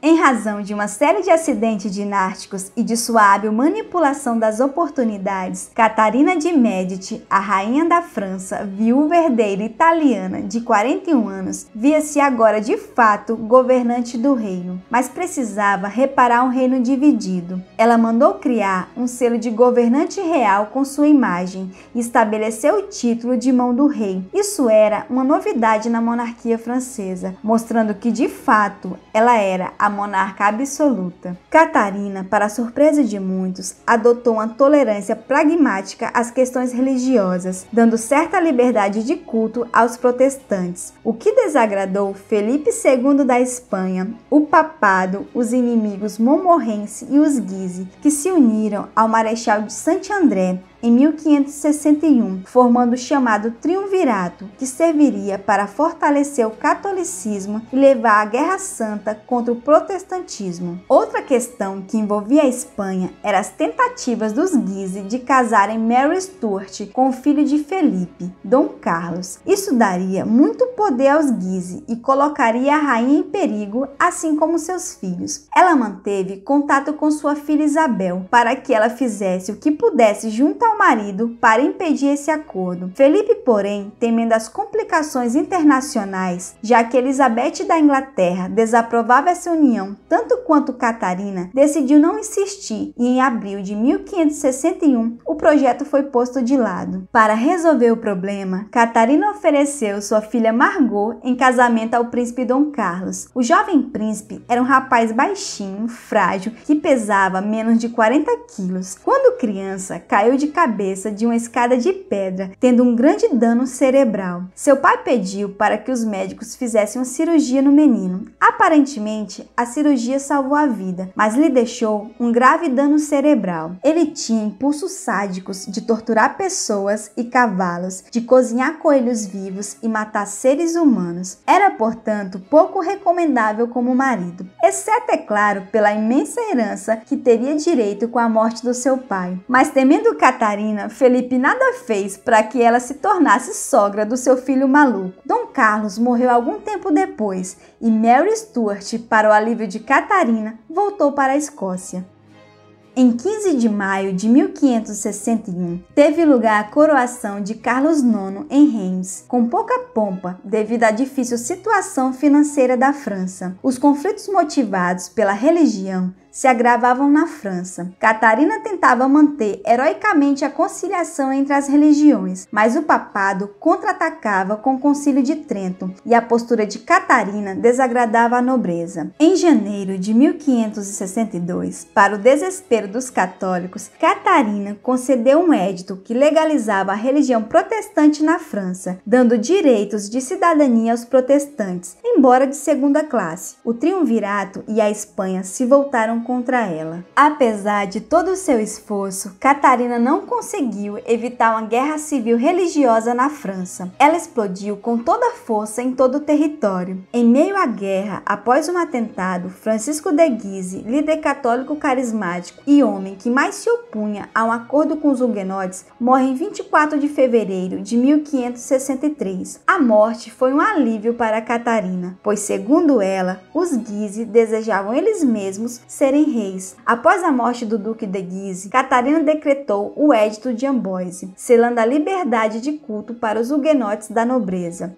Em razão de uma série de acidentes dinásticos e de sua hábil manipulação das oportunidades, Catarina de Médici, a rainha da França, viúva herdeira italiana de 41 anos, via-se agora de fato governante do reino, mas precisava reparar um reino dividido. Ela mandou criar um selo de governante real com sua imagem e estabeleceu o título de mão do rei. Isso era uma novidade na monarquia francesa, mostrando que de fato ela era a a monarca absoluta. Catarina, para surpresa de muitos, adotou uma tolerância pragmática às questões religiosas, dando certa liberdade de culto aos protestantes, o que desagradou Felipe II da Espanha, o papado, os inimigos Montmorency e os Guise, que se uniram ao Marechal de Saint-André, em 1561, formando o chamado Triunvirato, que serviria para fortalecer o catolicismo e levar a Guerra Santa contra o protestantismo. Outra questão que envolvia a Espanha eram as tentativas dos Guise de casarem Mary Stuart com o filho de Felipe, Dom Carlos. Isso daria muito poder aos Guise e colocaria a rainha em perigo, assim como seus filhos. Ela manteve contato com sua filha Isabel para que ela fizesse o que pudesse junto ao marido para impedir esse acordo. Felipe, porém, temendo as complicações internacionais, já que Elizabeth da Inglaterra desaprovava essa união tanto quanto Catarina, decidiu não insistir e em abril de 1561 o projeto foi posto de lado. Para resolver o problema, Catarina ofereceu sua filha Margot em casamento ao príncipe Dom Carlos. O jovem príncipe era um rapaz baixinho, frágil, que pesava menos de 40 quilos. Quando criança, caiu de cabeça de uma escada de pedra, tendo um grande dano cerebral. Seu pai pediu para que os médicos fizessem uma cirurgia no menino. Aparentemente, a cirurgia salvou a vida, mas lhe deixou um grave dano cerebral. Ele tinha impulsos sádicos de torturar pessoas e cavalos, de cozinhar coelhos vivos e matar seres humanos. Era, portanto, pouco recomendável como marido, exceto, é claro, pela imensa herança que teria direito com a morte do seu pai. Mas temendo catar Catarina, Felipe nada fez para que ela se tornasse sogra do seu filho maluco. Dom Carlos morreu algum tempo depois e Mary Stuart, para o alívio de Catarina, voltou para a Escócia. Em 15 de maio de 1561, teve lugar a coroação de Carlos IX em Reims, com pouca pompa devido à difícil situação financeira da França. Os conflitos motivados pela religião se agravavam na França. Catarina tentava manter heroicamente a conciliação entre as religiões, mas o papado contra-atacava com o Concílio de Trento e a postura de Catarina desagradava a nobreza. Em janeiro de 1562, para o desespero dos católicos, Catarina concedeu um edito que legalizava a religião protestante na França, dando direitos de cidadania aos protestantes, embora de segunda classe. O triunvirato e a Espanha se voltaram contra ela. Apesar de todo o seu esforço, Catarina não conseguiu evitar uma guerra civil religiosa na França. Ela explodiu com toda força em todo o território. Em meio à guerra, após um atentado, Francisco de Guise, líder católico carismático e homem que mais se opunha a um acordo com os huguenotes, morre em 24 de fevereiro de 1563. A morte foi um alívio para Catarina, pois segundo ela, os Guise desejavam eles mesmos ser serem reis. Após a morte do Duque de Guise, Catarina decretou o Edito de Amboise, selando a liberdade de culto para os huguenotes da nobreza.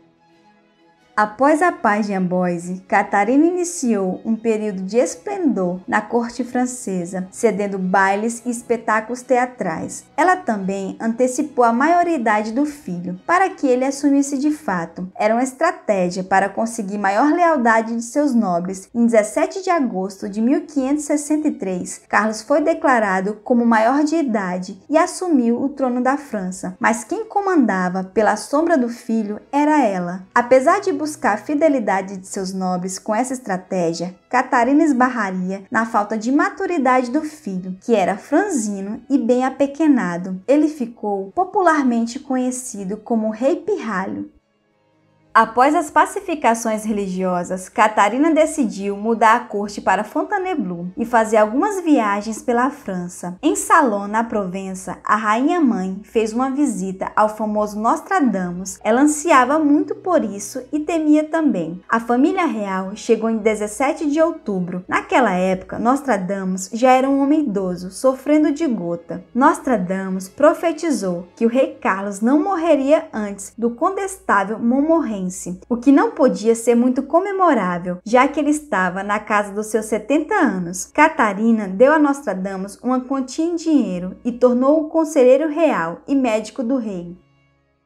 Após a paz de Amboise, Catarina iniciou um período de esplendor na corte francesa, cedendo bailes e espetáculos teatrais. Ela também antecipou a maioridade do filho, para que ele assumisse de fato. Era uma estratégia para conseguir maior lealdade de seus nobres. Em 17 de agosto de 1563, Carlos foi declarado como maior de idade e assumiu o trono da França. Mas quem comandava pela sombra do filho era ela. Apesar de buscar buscar a fidelidade de seus nobres com essa estratégia, Catarina esbarraria na falta de maturidade do filho, que era franzino e bem apequenado. Ele ficou popularmente conhecido como Rei Pirralho Após as pacificações religiosas, Catarina decidiu mudar a corte para Fontainebleau e fazer algumas viagens pela França. Em Salon, na Provença, a rainha mãe fez uma visita ao famoso Nostradamus. Ela ansiava muito por isso e temia também. A família real chegou em 17 de outubro. Naquela época, Nostradamus já era um homem idoso, sofrendo de gota. Nostradamus profetizou que o rei Carlos não morreria antes do condestável Montmorency o que não podia ser muito comemorável, já que ele estava na casa dos seus 70 anos. Catarina deu a Nostradamus uma quantia em dinheiro e tornou-o conselheiro real e médico do rei.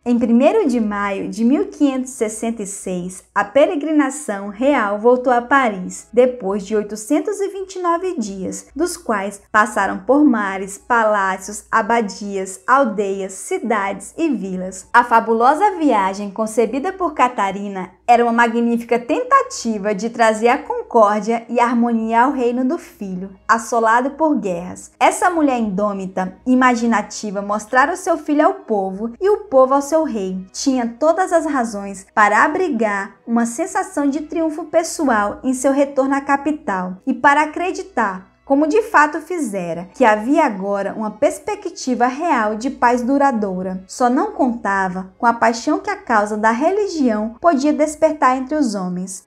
Em 1 de maio de 1566, a peregrinação real voltou a Paris, depois de 829 dias, dos quais passaram por mares, palácios, abadias, aldeias, cidades e vilas. A fabulosa viagem concebida por Catarina era uma magnífica tentativa de trazer a concórdia e a harmonia ao reino do filho, assolado por guerras. Essa mulher indômita, imaginativa, mostrara o seu filho ao povo e o povo ao seu rei. Tinha todas as razões para abrigar uma sensação de triunfo pessoal em seu retorno à capital e para acreditar como de fato fizera, que havia agora uma perspectiva real de paz duradoura. Só não contava com a paixão que a causa da religião podia despertar entre os homens,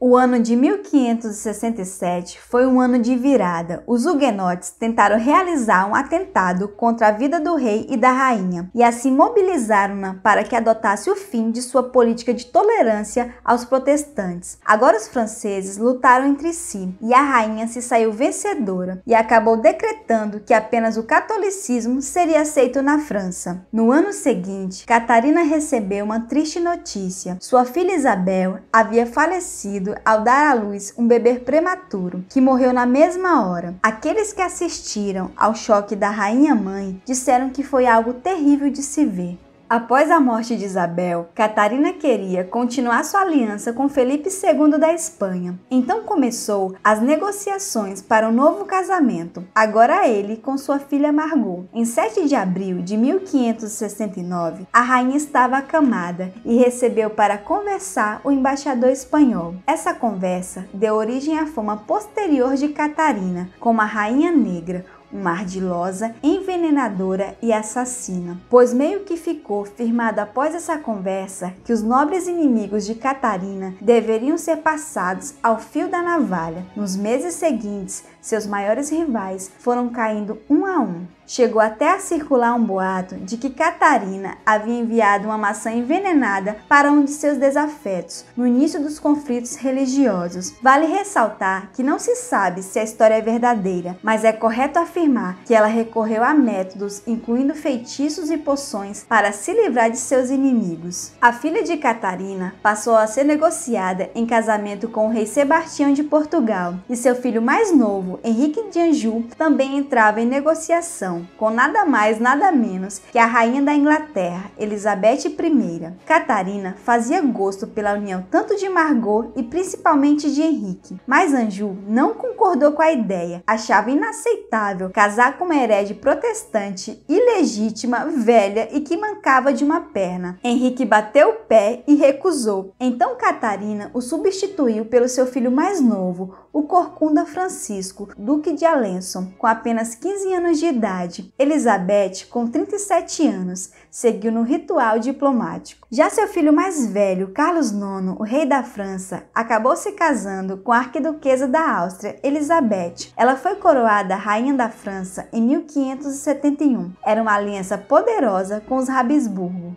o ano de 1567 foi um ano de virada. Os huguenotes tentaram realizar um atentado contra a vida do rei e da rainha e assim mobilizaram-na para que adotasse o fim de sua política de tolerância aos protestantes. Agora os franceses lutaram entre si e a rainha se saiu vencedora e acabou decretando que apenas o catolicismo seria aceito na França. No ano seguinte, Catarina recebeu uma triste notícia. Sua filha Isabel havia falecido ao dar à luz um bebê prematuro, que morreu na mesma hora. Aqueles que assistiram ao choque da rainha mãe disseram que foi algo terrível de se ver. Após a morte de Isabel, Catarina queria continuar sua aliança com Felipe II da Espanha. Então começou as negociações para um novo casamento, agora ele com sua filha Margot. Em 7 de abril de 1569, a rainha estava acamada e recebeu para conversar o embaixador espanhol. Essa conversa deu origem à fama posterior de Catarina como a rainha negra, uma ardilosa, envenenadora e assassina. Pois meio que ficou firmado após essa conversa que os nobres inimigos de Catarina deveriam ser passados ao fio da navalha. Nos meses seguintes, seus maiores rivais foram caindo um a um. Chegou até a circular um boato de que Catarina havia enviado uma maçã envenenada para um de seus desafetos no início dos conflitos religiosos. Vale ressaltar que não se sabe se a história é verdadeira, mas é correto afirmar que ela recorreu a métodos, incluindo feitiços e poções, para se livrar de seus inimigos. A filha de Catarina passou a ser negociada em casamento com o rei Sebastião de Portugal e seu filho mais novo. Henrique de Anjou também entrava em negociação com nada mais, nada menos que a rainha da Inglaterra, Elizabeth I. Catarina fazia gosto pela união tanto de Margot e principalmente de Henrique, mas Anjou não concordou com a ideia, achava inaceitável casar com uma herede protestante, ilegítima, velha e que mancava de uma perna. Henrique bateu o pé e recusou. Então Catarina o substituiu pelo seu filho mais novo, o Corcunda Francisco Francisco, Duque de Alençon, com apenas 15 anos de idade. Elizabeth, com 37 anos, seguiu no ritual diplomático. Já seu filho mais velho, Carlos IX, o rei da França, acabou se casando com a arquiduquesa da Áustria, Elizabeth. Ela foi coroada rainha da França em 1571. Era uma aliança poderosa com os Habsburgo.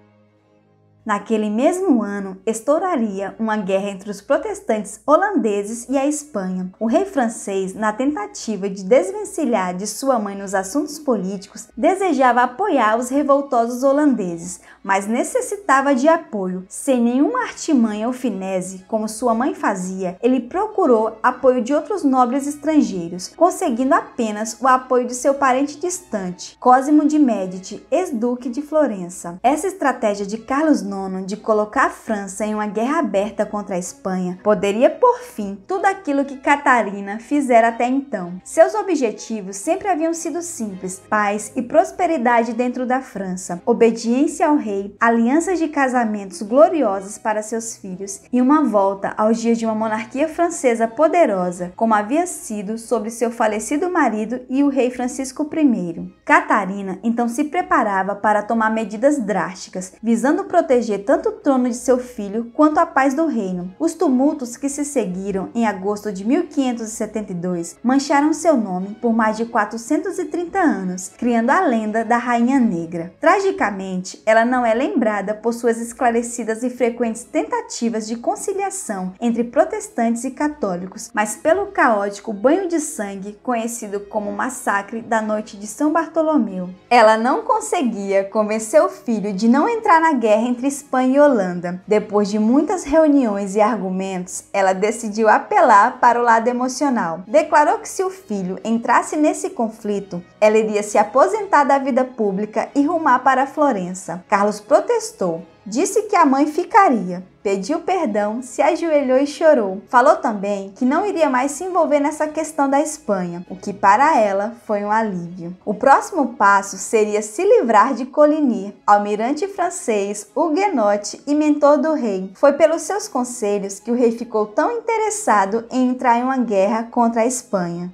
Naquele mesmo ano, estouraria uma guerra entre os protestantes holandeses e a Espanha. O rei francês, na tentativa de desvencilhar de sua mãe nos assuntos políticos, desejava apoiar os revoltosos holandeses, mas necessitava de apoio. Sem nenhuma artimanha ou finese, como sua mãe fazia, ele procurou apoio de outros nobres estrangeiros, conseguindo apenas o apoio de seu parente distante, Cosimo de Medici, ex-duque de Florença. Essa estratégia de Carlos IX de colocar a França em uma guerra aberta contra a Espanha poderia por fim tudo aquilo que Catarina fizera até então. Seus objetivos sempre haviam sido simples: paz e prosperidade dentro da França, obediência ao rei rei, alianças de casamentos gloriosas para seus filhos e uma volta aos dias de uma monarquia francesa poderosa, como havia sido sobre seu falecido marido e o rei Francisco I. Catarina então se preparava para tomar medidas drásticas, visando proteger tanto o trono de seu filho quanto a paz do reino. Os tumultos que se seguiram em agosto de 1572 mancharam seu nome por mais de 430 anos, criando a lenda da Rainha Negra. Tragicamente, ela não não é lembrada por suas esclarecidas e frequentes tentativas de conciliação entre protestantes e católicos, mas pelo caótico banho de sangue conhecido como massacre da noite de São Bartolomeu. Ela não conseguia convencer o filho de não entrar na guerra entre Espanha e Holanda. Depois de muitas reuniões e argumentos, ela decidiu apelar para o lado emocional. Declarou que se o filho entrasse nesse conflito, ela iria se aposentar da vida pública e rumar para Florença. Carlos Carlos protestou, disse que a mãe ficaria, pediu perdão, se ajoelhou e chorou. Falou também que não iria mais se envolver nessa questão da Espanha, o que para ela foi um alívio. O próximo passo seria se livrar de Coligny, almirante francês, huguenote e mentor do rei. Foi pelos seus conselhos que o rei ficou tão interessado em entrar em uma guerra contra a Espanha.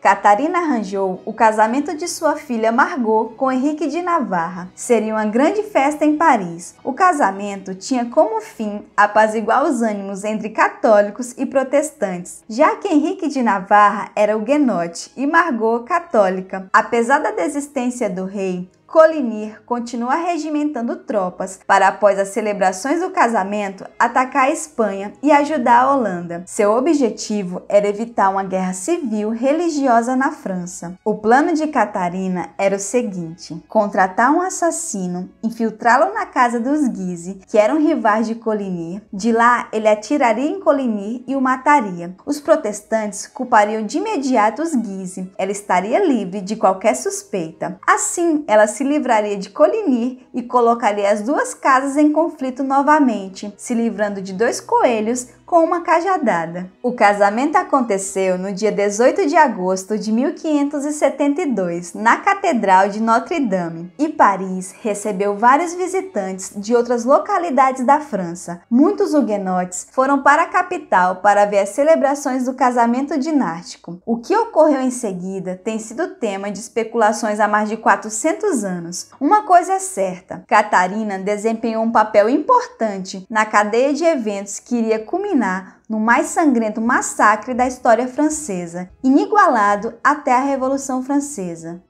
Catarina arranjou o casamento de sua filha Margot com Henrique de Navarra. Seria uma grande festa em Paris. O casamento tinha como fim apaziguar os ânimos entre católicos e protestantes, já que Henrique de Navarra era guenote e Margot católica. Apesar da desistência do rei, Colinir continua regimentando tropas para, após as celebrações do casamento, atacar a Espanha e ajudar a Holanda. Seu objetivo era evitar uma guerra civil religiosa na França. O plano de Catarina era o seguinte: contratar um assassino, infiltrá-lo na casa dos Guise, que eram rivais de Coligny. De lá, ele atiraria em Coligny e o mataria. Os protestantes culpariam de imediato os Guise. Ela estaria livre de qualquer suspeita. Assim, ela se se livraria de Colinir e colocaria as duas casas em conflito novamente, se livrando de dois coelhos com uma cajadada. O casamento aconteceu no dia 18 de agosto de 1572, na Catedral de Notre-Dame, e Paris recebeu vários visitantes de outras localidades da França. Muitos huguenotes foram para a capital para ver as celebrações do casamento dinástico. O que ocorreu em seguida tem sido tema de especulações há mais de 400 anos. Uma coisa é certa, Catarina desempenhou um papel importante na cadeia de eventos que iria culminar culminar no mais sangrento massacre da história francesa, inigualado até a Revolução Francesa.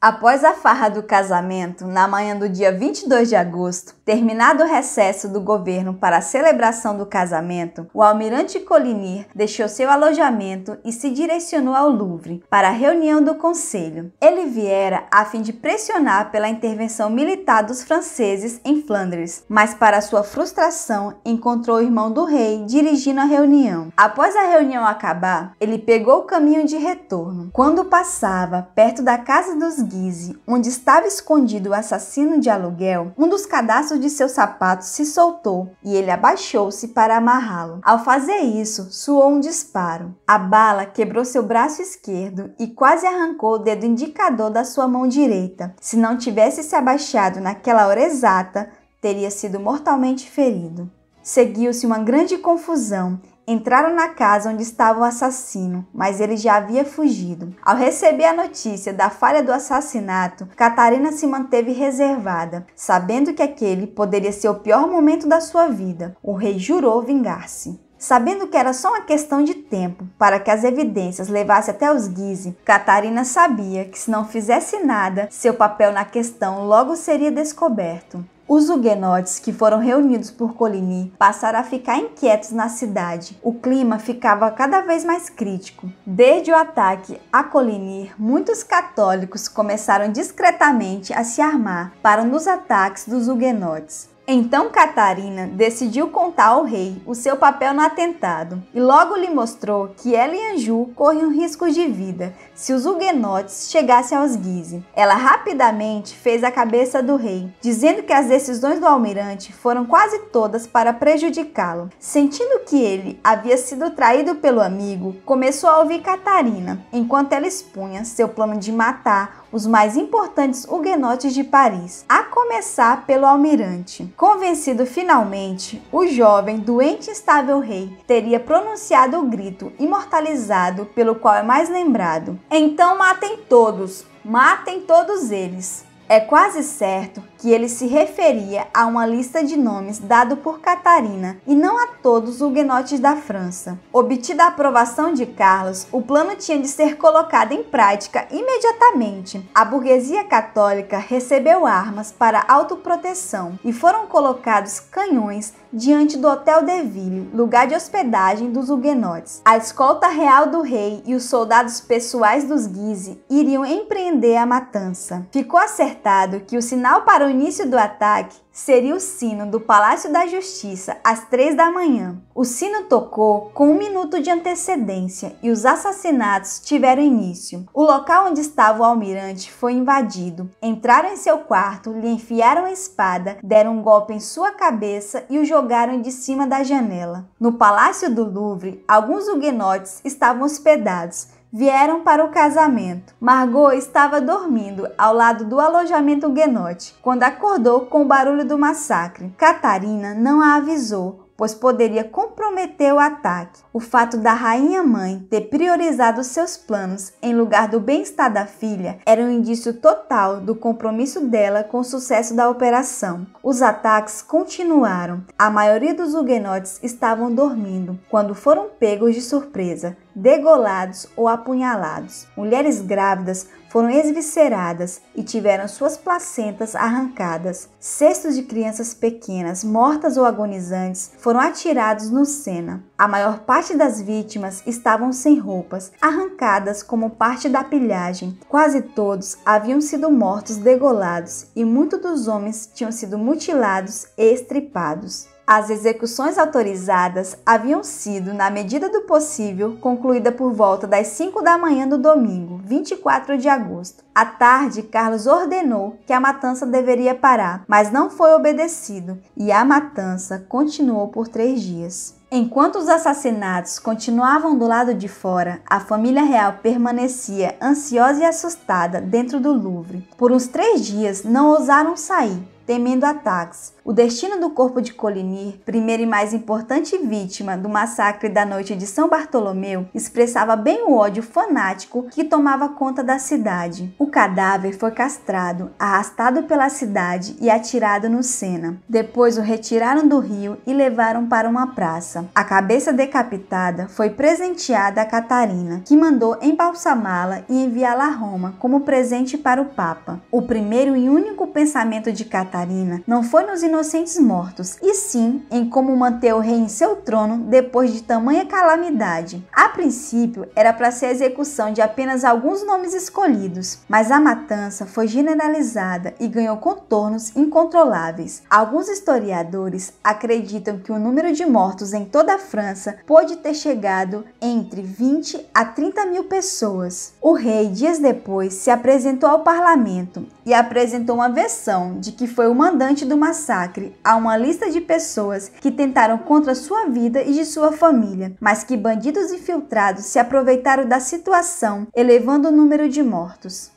Após a farra do casamento, na manhã do dia 22 de agosto, terminado o recesso do governo para a celebração do casamento, o almirante Coligny deixou seu alojamento e se direcionou ao Louvre para a reunião do conselho. Ele viera a fim de pressionar pela intervenção militar dos franceses em Flandres, mas para sua frustração, encontrou o irmão do rei dirigindo a reunião. Após a reunião acabar, ele pegou o caminho de retorno. Quando passava perto da casa dos Guise, onde estava escondido o assassino de aluguel, um dos cadastros de seus sapatos se soltou e ele abaixou-se para amarrá-lo. Ao fazer isso, soou um disparo. A bala quebrou seu braço esquerdo e quase arrancou o dedo indicador da sua mão direita. Se não tivesse se abaixado naquela hora exata, teria sido mortalmente ferido. Seguiu-se uma grande confusão Entraram na casa onde estava o assassino, mas ele já havia fugido. Ao receber a notícia da falha do assassinato, Catarina se manteve reservada, sabendo que aquele poderia ser o pior momento da sua vida. O rei jurou vingar-se. Sabendo que era só uma questão de tempo para que as evidências levassem até os Guise, Catarina sabia que se não fizesse nada, seu papel na questão logo seria descoberto. Os huguenotes que foram reunidos por Coligny passaram a ficar inquietos na cidade. O clima ficava cada vez mais crítico. Desde o ataque a Coligny, muitos católicos começaram discretamente a se armar para nos ataques dos huguenotes. Então Catarina decidiu contar ao rei o seu papel no atentado e logo lhe mostrou que ela e Anjou corriam risco de vida se os huguenotes chegassem aos Guise. Ela rapidamente fez a cabeça do rei, dizendo que as decisões do almirante foram quase todas para prejudicá-lo. Sentindo que ele havia sido traído pelo amigo, começou a ouvir Catarina, enquanto ela expunha seu plano de matar os mais importantes huguenotes de Paris, a começar pelo almirante. Convencido finalmente, o jovem, doente e estável rei teria pronunciado o grito imortalizado pelo qual é mais lembrado: Então matem todos, matem todos eles. É quase certo que ele se referia a uma lista de nomes dado por Catarina e não a todos os huguenotes da França. Obtida a aprovação de Carlos, o plano tinha de ser colocado em prática imediatamente. A burguesia católica recebeu armas para autoproteção e foram colocados canhões diante do Hotel de Ville, lugar de hospedagem dos huguenotes. A escolta real do rei e os soldados pessoais dos Guise iriam empreender a matança. Ficou acertado que o sinal para o início do ataque seria o sino do Palácio da Justiça às três da manhã. O sino tocou com um minuto de antecedência e os assassinatos tiveram início. O local onde estava o almirante foi invadido. Entraram em seu quarto, lhe enfiaram a espada, deram um golpe em sua cabeça e o jogaram de cima da janela. No Palácio do Louvre, alguns huguenotes estavam hospedados vieram para o casamento. Margot estava dormindo ao lado do alojamento Guenote quando acordou com o barulho do massacre. Catarina não a avisou, pois poderia comprometer o ataque. O fato da rainha mãe ter priorizado seus planos em lugar do bem-estar da filha era um indício total do compromisso dela com o sucesso da operação. Os ataques continuaram. A maioria dos huguenotes estavam dormindo quando foram pegos de surpresa, degolados ou apunhalados. Mulheres grávidas foram esviceradas e tiveram suas placentas arrancadas. Cestos de crianças pequenas, mortas ou agonizantes, foram atirados no Sena. A maior parte das vítimas estavam sem roupas, arrancadas como parte da pilhagem. Quase todos haviam sido mortos degolados e muitos dos homens tinham sido mutilados e estripados. As execuções autorizadas haviam sido, na medida do possível, concluída por volta das 5 da manhã do domingo, 24 de agosto. À tarde, Carlos ordenou que a matança deveria parar, mas não foi obedecido e a matança continuou por três dias. Enquanto os assassinatos continuavam do lado de fora, a família real permanecia ansiosa e assustada dentro do Louvre. Por uns três dias não ousaram sair, temendo ataques o destino do corpo de Coligny, primeira e mais importante vítima do massacre da noite de São Bartolomeu, expressava bem o ódio fanático que tomava conta da cidade. O cadáver foi castrado, arrastado pela cidade e atirado no Sena. Depois o retiraram do rio e levaram para uma praça. A cabeça decapitada foi presenteada a Catarina, que mandou embalsamá-la e enviá-la a Roma como presente para o Papa. O primeiro e único pensamento de Catarina não foi nos inocentes inocentes mortos, e sim em como manter o rei em seu trono depois de tamanha calamidade. A princípio, era para ser a execução de apenas alguns nomes escolhidos, mas a matança foi generalizada e ganhou contornos incontroláveis. Alguns historiadores acreditam que o número de mortos em toda a França pôde ter chegado entre 20 a 30 mil pessoas. O rei, dias depois, se apresentou ao parlamento e apresentou uma versão de que foi o mandante do massacre massacre a uma lista de pessoas que tentaram contra sua vida e de sua família, mas que bandidos infiltrados se aproveitaram da situação, elevando o número de mortos.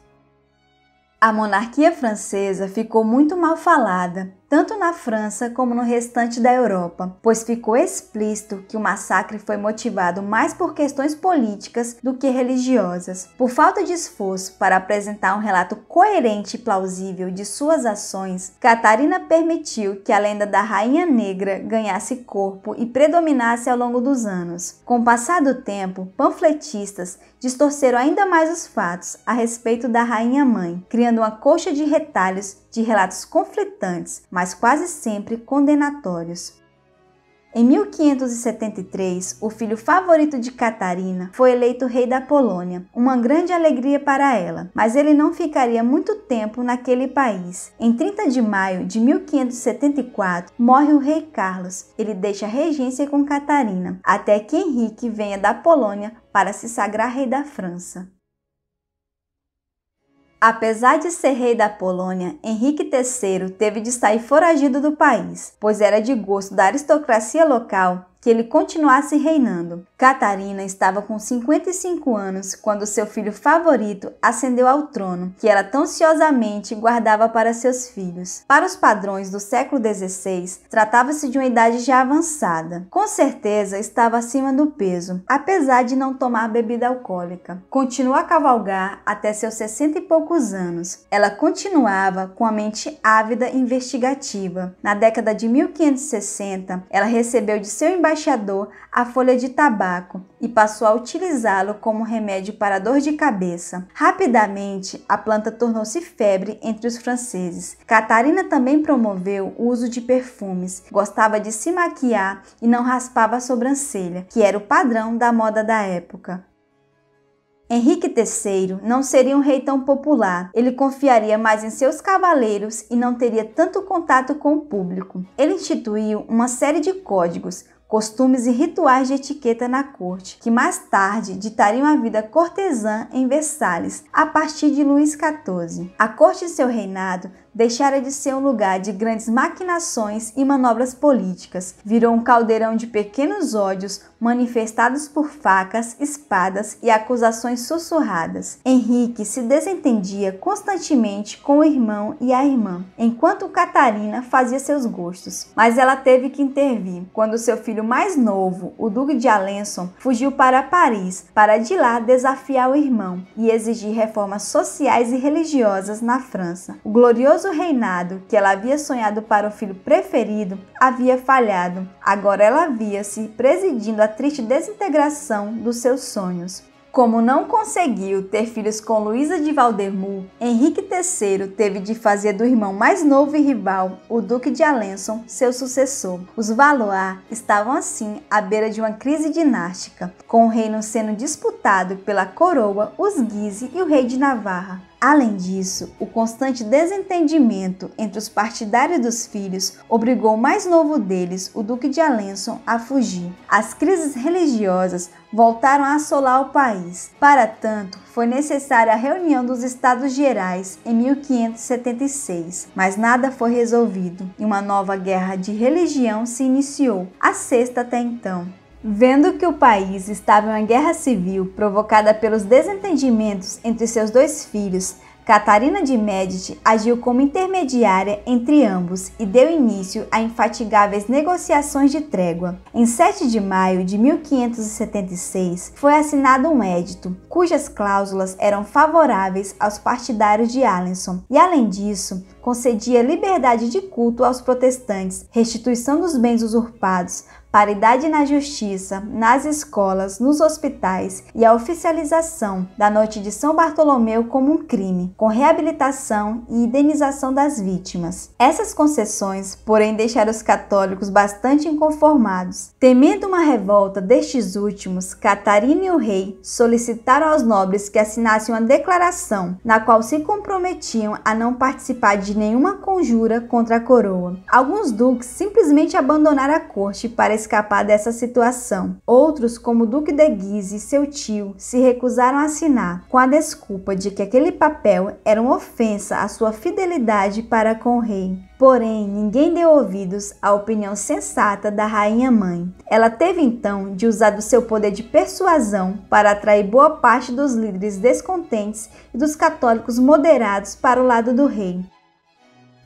A monarquia francesa ficou muito mal falada tanto na França como no restante da Europa, pois ficou explícito que o massacre foi motivado mais por questões políticas do que religiosas. Por falta de esforço para apresentar um relato coerente e plausível de suas ações, Catarina permitiu que a lenda da Rainha Negra ganhasse corpo e predominasse ao longo dos anos. Com o passar do tempo, panfletistas distorceram ainda mais os fatos a respeito da Rainha Mãe, criando uma coxa de retalhos de relatos conflitantes, mas mas quase sempre condenatórios. Em 1573, o filho favorito de Catarina foi eleito rei da Polônia, uma grande alegria para ela, mas ele não ficaria muito tempo naquele país. Em 30 de maio de 1574, morre o rei Carlos. Ele deixa a regência com Catarina, até que Henrique venha da Polônia para se sagrar rei da França. Apesar de ser rei da Polônia, Henrique III teve de sair foragido do país, pois era de gosto da aristocracia local que ele continuasse reinando. Catarina estava com 55 anos quando seu filho favorito ascendeu ao trono, que ela tão ansiosamente guardava para seus filhos. Para os padrões do século XVI, tratava-se de uma idade já avançada. Com certeza estava acima do peso, apesar de não tomar bebida alcoólica. Continuou a cavalgar até seus 60 e poucos anos. Ela continuava com a mente ávida e investigativa. Na década de 1560, ela recebeu de seu embaixador a folha de tabaco tabaco e passou a utilizá-lo como remédio para dor de cabeça. Rapidamente, a planta tornou-se febre entre os franceses. Catarina também promoveu o uso de perfumes, gostava de se maquiar e não raspava a sobrancelha, que era o padrão da moda da época. Henrique III não seria um rei tão popular. Ele confiaria mais em seus cavaleiros e não teria tanto contato com o público. Ele instituiu uma série de códigos, costumes e rituais de etiqueta na corte, que mais tarde ditariam a vida cortesã em Versalhes, a partir de Luís XIV. A corte e seu reinado deixara de ser um lugar de grandes maquinações e manobras políticas, virou um caldeirão de pequenos ódios manifestados por facas, espadas e acusações sussurradas. Henrique se desentendia constantemente com o irmão e a irmã, enquanto Catarina fazia seus gostos, mas ela teve que intervir quando seu filho mais novo, o Duque de Alençon, fugiu para Paris para de lá desafiar o irmão e exigir reformas sociais e religiosas na França. O glorioso grandioso reinado que ela havia sonhado para o filho preferido havia falhado. Agora ela via-se presidindo a triste desintegração dos seus sonhos. Como não conseguiu ter filhos com Luísa de Valdemar, Henrique III teve de fazer do irmão mais novo e rival, o Duque de Alençon, seu sucessor. Os Valois estavam assim à beira de uma crise dinástica, com o reino sendo disputado pela coroa, os Guise e o rei de Navarra. Além disso, o constante desentendimento entre os partidários dos filhos obrigou o mais novo deles, o Duque de Alençon, a fugir. As crises religiosas voltaram a assolar o país. Para tanto, foi necessária a reunião dos Estados Gerais em 1576, mas nada foi resolvido e uma nova guerra de religião se iniciou, a sexta até então. Vendo que o país estava em uma guerra civil provocada pelos desentendimentos entre seus dois filhos, Catarina de Médici agiu como intermediária entre ambos e deu início a infatigáveis negociações de trégua. Em 7 de maio de 1576, foi assinado um edito, cujas cláusulas eram favoráveis aos partidários de Alençon e, além disso, concedia liberdade de culto aos protestantes, restituição dos bens usurpados, paridade na justiça, nas escolas, nos hospitais e a oficialização da Noite de São Bartolomeu como um crime, com reabilitação e indenização das vítimas. Essas concessões, porém, deixaram os católicos bastante inconformados. Temendo uma revolta destes últimos, Catarina e o rei solicitaram aos nobres que assinassem uma declaração na qual se comprometiam a não participar de nenhuma conjura contra a coroa. Alguns duques simplesmente abandonaram a corte para escapar dessa situação. Outros, como o Duque de Guise e seu tio, se recusaram a assinar, com a desculpa de que aquele papel era uma ofensa à sua fidelidade para com o rei. Porém, ninguém deu ouvidos à opinião sensata da rainha mãe. Ela teve então de usar do seu poder de persuasão para atrair boa parte dos líderes descontentes e dos católicos moderados para o lado do rei.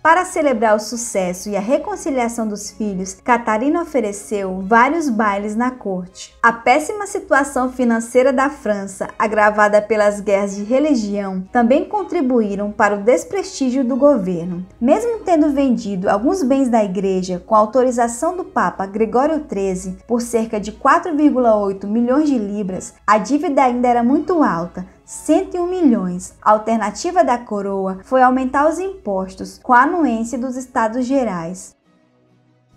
Para celebrar o sucesso e a reconciliação dos filhos, Catarina ofereceu vários bailes na corte. A péssima situação financeira da França, agravada pelas guerras de religião, também contribuíram para o desprestígio do governo. Mesmo tendo vendido alguns bens da igreja com autorização do Papa Gregório XIII por cerca de 4,8 milhões de libras, a dívida ainda era muito alta 101 milhões. A alternativa da coroa foi aumentar os impostos com a anuência dos estados gerais.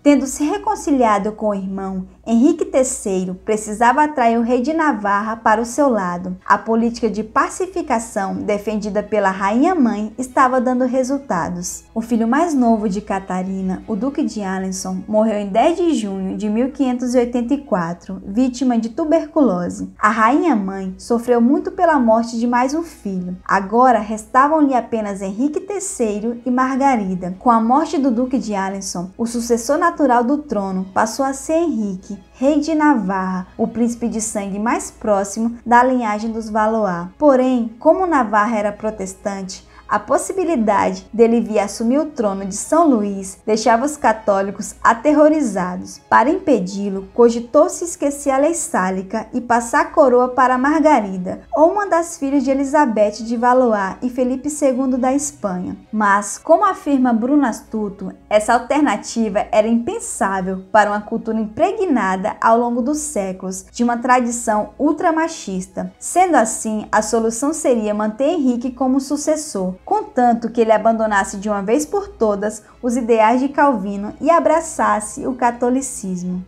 Tendo se reconciliado com o irmão Henrique III precisava atrair o rei de Navarra para o seu lado. A política de pacificação defendida pela rainha mãe estava dando resultados. O filho mais novo de Catarina, o duque de Alençon, morreu em 10 de junho de 1584, vítima de tuberculose. A rainha mãe sofreu muito pela morte de mais um filho. Agora restavam-lhe apenas Henrique III e Margarida. Com a morte do duque de Alençon, o sucessor natural do trono passou a ser Henrique, rei de Navarra, o príncipe de sangue mais próximo da linhagem dos Valois. Porém, como Navarra era protestante, a possibilidade dele vir assumir o trono de São Luís deixava os católicos aterrorizados. Para impedi-lo, cogitou-se esquecer a lei sálica e passar a coroa para Margarida, ou uma das filhas de Elizabeth de Valois e Felipe II da Espanha. Mas, como afirma Bruno Astuto, essa alternativa era impensável para uma cultura impregnada ao longo dos séculos de uma tradição ultramachista. Sendo assim, a solução seria manter Henrique como sucessor, contanto que ele abandonasse de uma vez por todas os ideais de Calvino e abraçasse o catolicismo.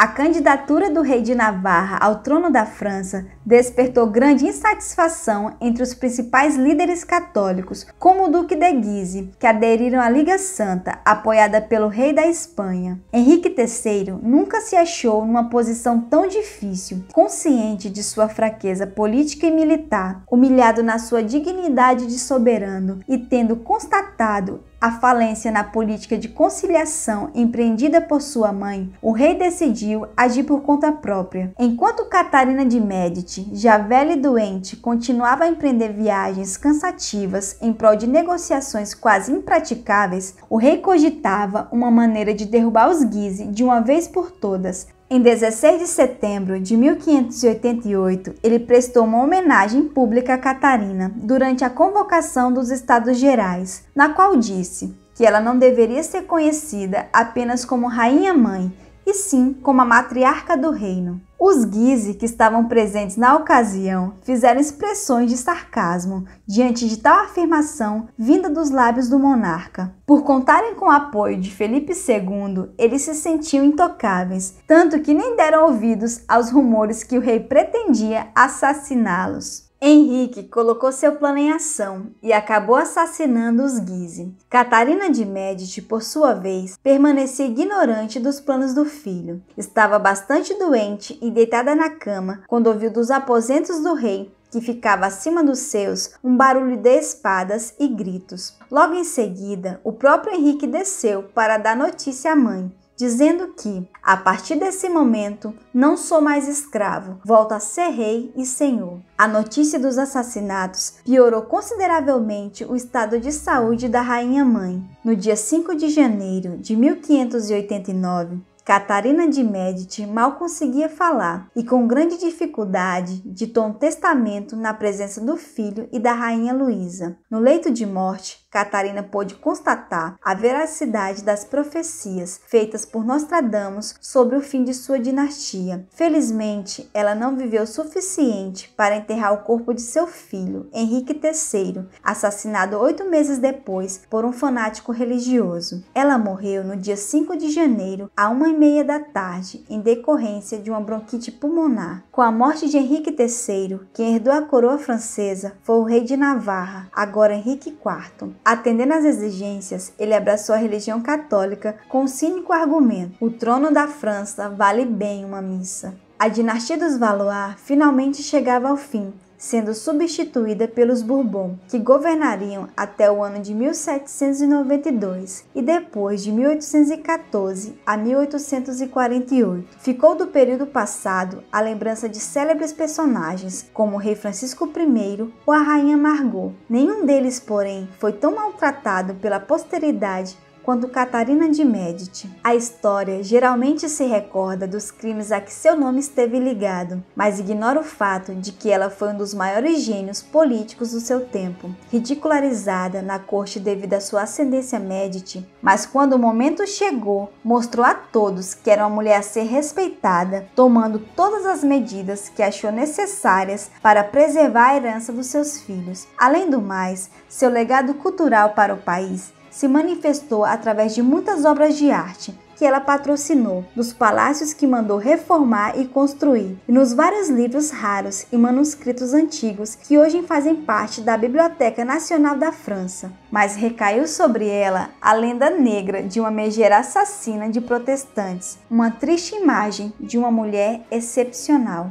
A candidatura do rei de Navarra ao trono da França despertou grande insatisfação entre os principais líderes católicos, como o Duque de Guise, que aderiram à Liga Santa, apoiada pelo rei da Espanha. Henrique III nunca se achou numa posição tão difícil, consciente de sua fraqueza política e militar, humilhado na sua dignidade de soberano e tendo constatado a falência na política de conciliação empreendida por sua mãe, o rei decidiu agir por conta própria. Enquanto Catarina de Médici, já velha e doente, continuava a empreender viagens cansativas em prol de negociações quase impraticáveis, o rei cogitava uma maneira de derrubar os Guise de uma vez por todas, em 16 de setembro de 1588, ele prestou uma homenagem pública a Catarina durante a convocação dos Estados Gerais, na qual disse que ela não deveria ser conhecida apenas como Rainha Mãe, e sim como a matriarca do reino. Os Guise, que estavam presentes na ocasião, fizeram expressões de sarcasmo diante de tal afirmação vinda dos lábios do monarca. Por contarem com o apoio de Felipe II, eles se sentiam intocáveis, tanto que nem deram ouvidos aos rumores que o rei pretendia assassiná-los. Henrique colocou seu plano em ação e acabou assassinando os Guise. Catarina de Médici, por sua vez, permanecia ignorante dos planos do filho. Estava bastante doente e deitada na cama quando ouviu dos aposentos do rei que ficava acima dos seus, um barulho de espadas e gritos. Logo em seguida, o próprio Henrique desceu para dar notícia à mãe, dizendo que, a partir desse momento, não sou mais escravo, volto a ser rei e senhor. A notícia dos assassinatos piorou consideravelmente o estado de saúde da rainha mãe. No dia 5 de janeiro de 1589, Catarina de Médici mal conseguia falar e, com grande dificuldade, ditou um testamento na presença do filho e da rainha Luísa. No leito de morte, Catarina pôde constatar a veracidade das profecias feitas por Nostradamus sobre o fim de sua dinastia. Felizmente, ela não viveu o suficiente para enterrar o corpo de seu filho, Henrique III, assassinado oito meses depois por um fanático religioso. Ela morreu no dia 5 de janeiro, a uma e meia da tarde, em decorrência de uma bronquite pulmonar. Com a morte de Henrique III, quem herdou a coroa francesa foi o rei de Navarra, agora Henrique IV. Atendendo às exigências, ele abraçou a religião católica com o cínico argumento: o trono da França vale bem uma missa. A dinastia dos Valois finalmente chegava ao fim sendo substituída pelos Bourbon, que governariam até o ano de 1792 e depois de 1814 a 1848. Ficou do período passado a lembrança de célebres personagens como o rei Francisco I ou a rainha Margot. Nenhum deles, porém, foi tão maltratado pela posteridade quando Catarina de Médici. A história geralmente se recorda dos crimes a que seu nome esteve ligado, mas ignora o fato de que ela foi um dos maiores gênios políticos do seu tempo, ridicularizada na corte devido à sua ascendência Médici, mas quando o momento chegou, mostrou a todos que era uma mulher a ser respeitada, tomando todas as medidas que achou necessárias para preservar a herança dos seus filhos. Além do mais, seu legado cultural para o país se manifestou através de muitas obras de arte que ela patrocinou, nos palácios que mandou reformar e construir, e nos vários livros raros e manuscritos antigos que hoje fazem parte da Biblioteca Nacional da França. Mas recaiu sobre ela a lenda negra de uma megera assassina de protestantes, uma triste imagem de uma mulher excepcional.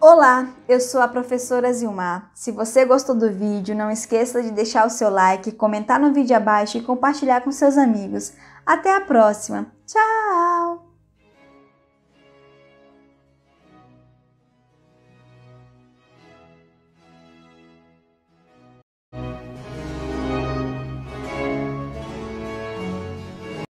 Olá, eu sou a professora Zilmar. Se você gostou do vídeo, não esqueça de deixar o seu like, comentar no vídeo abaixo e compartilhar com seus amigos. Até a próxima. Tchau!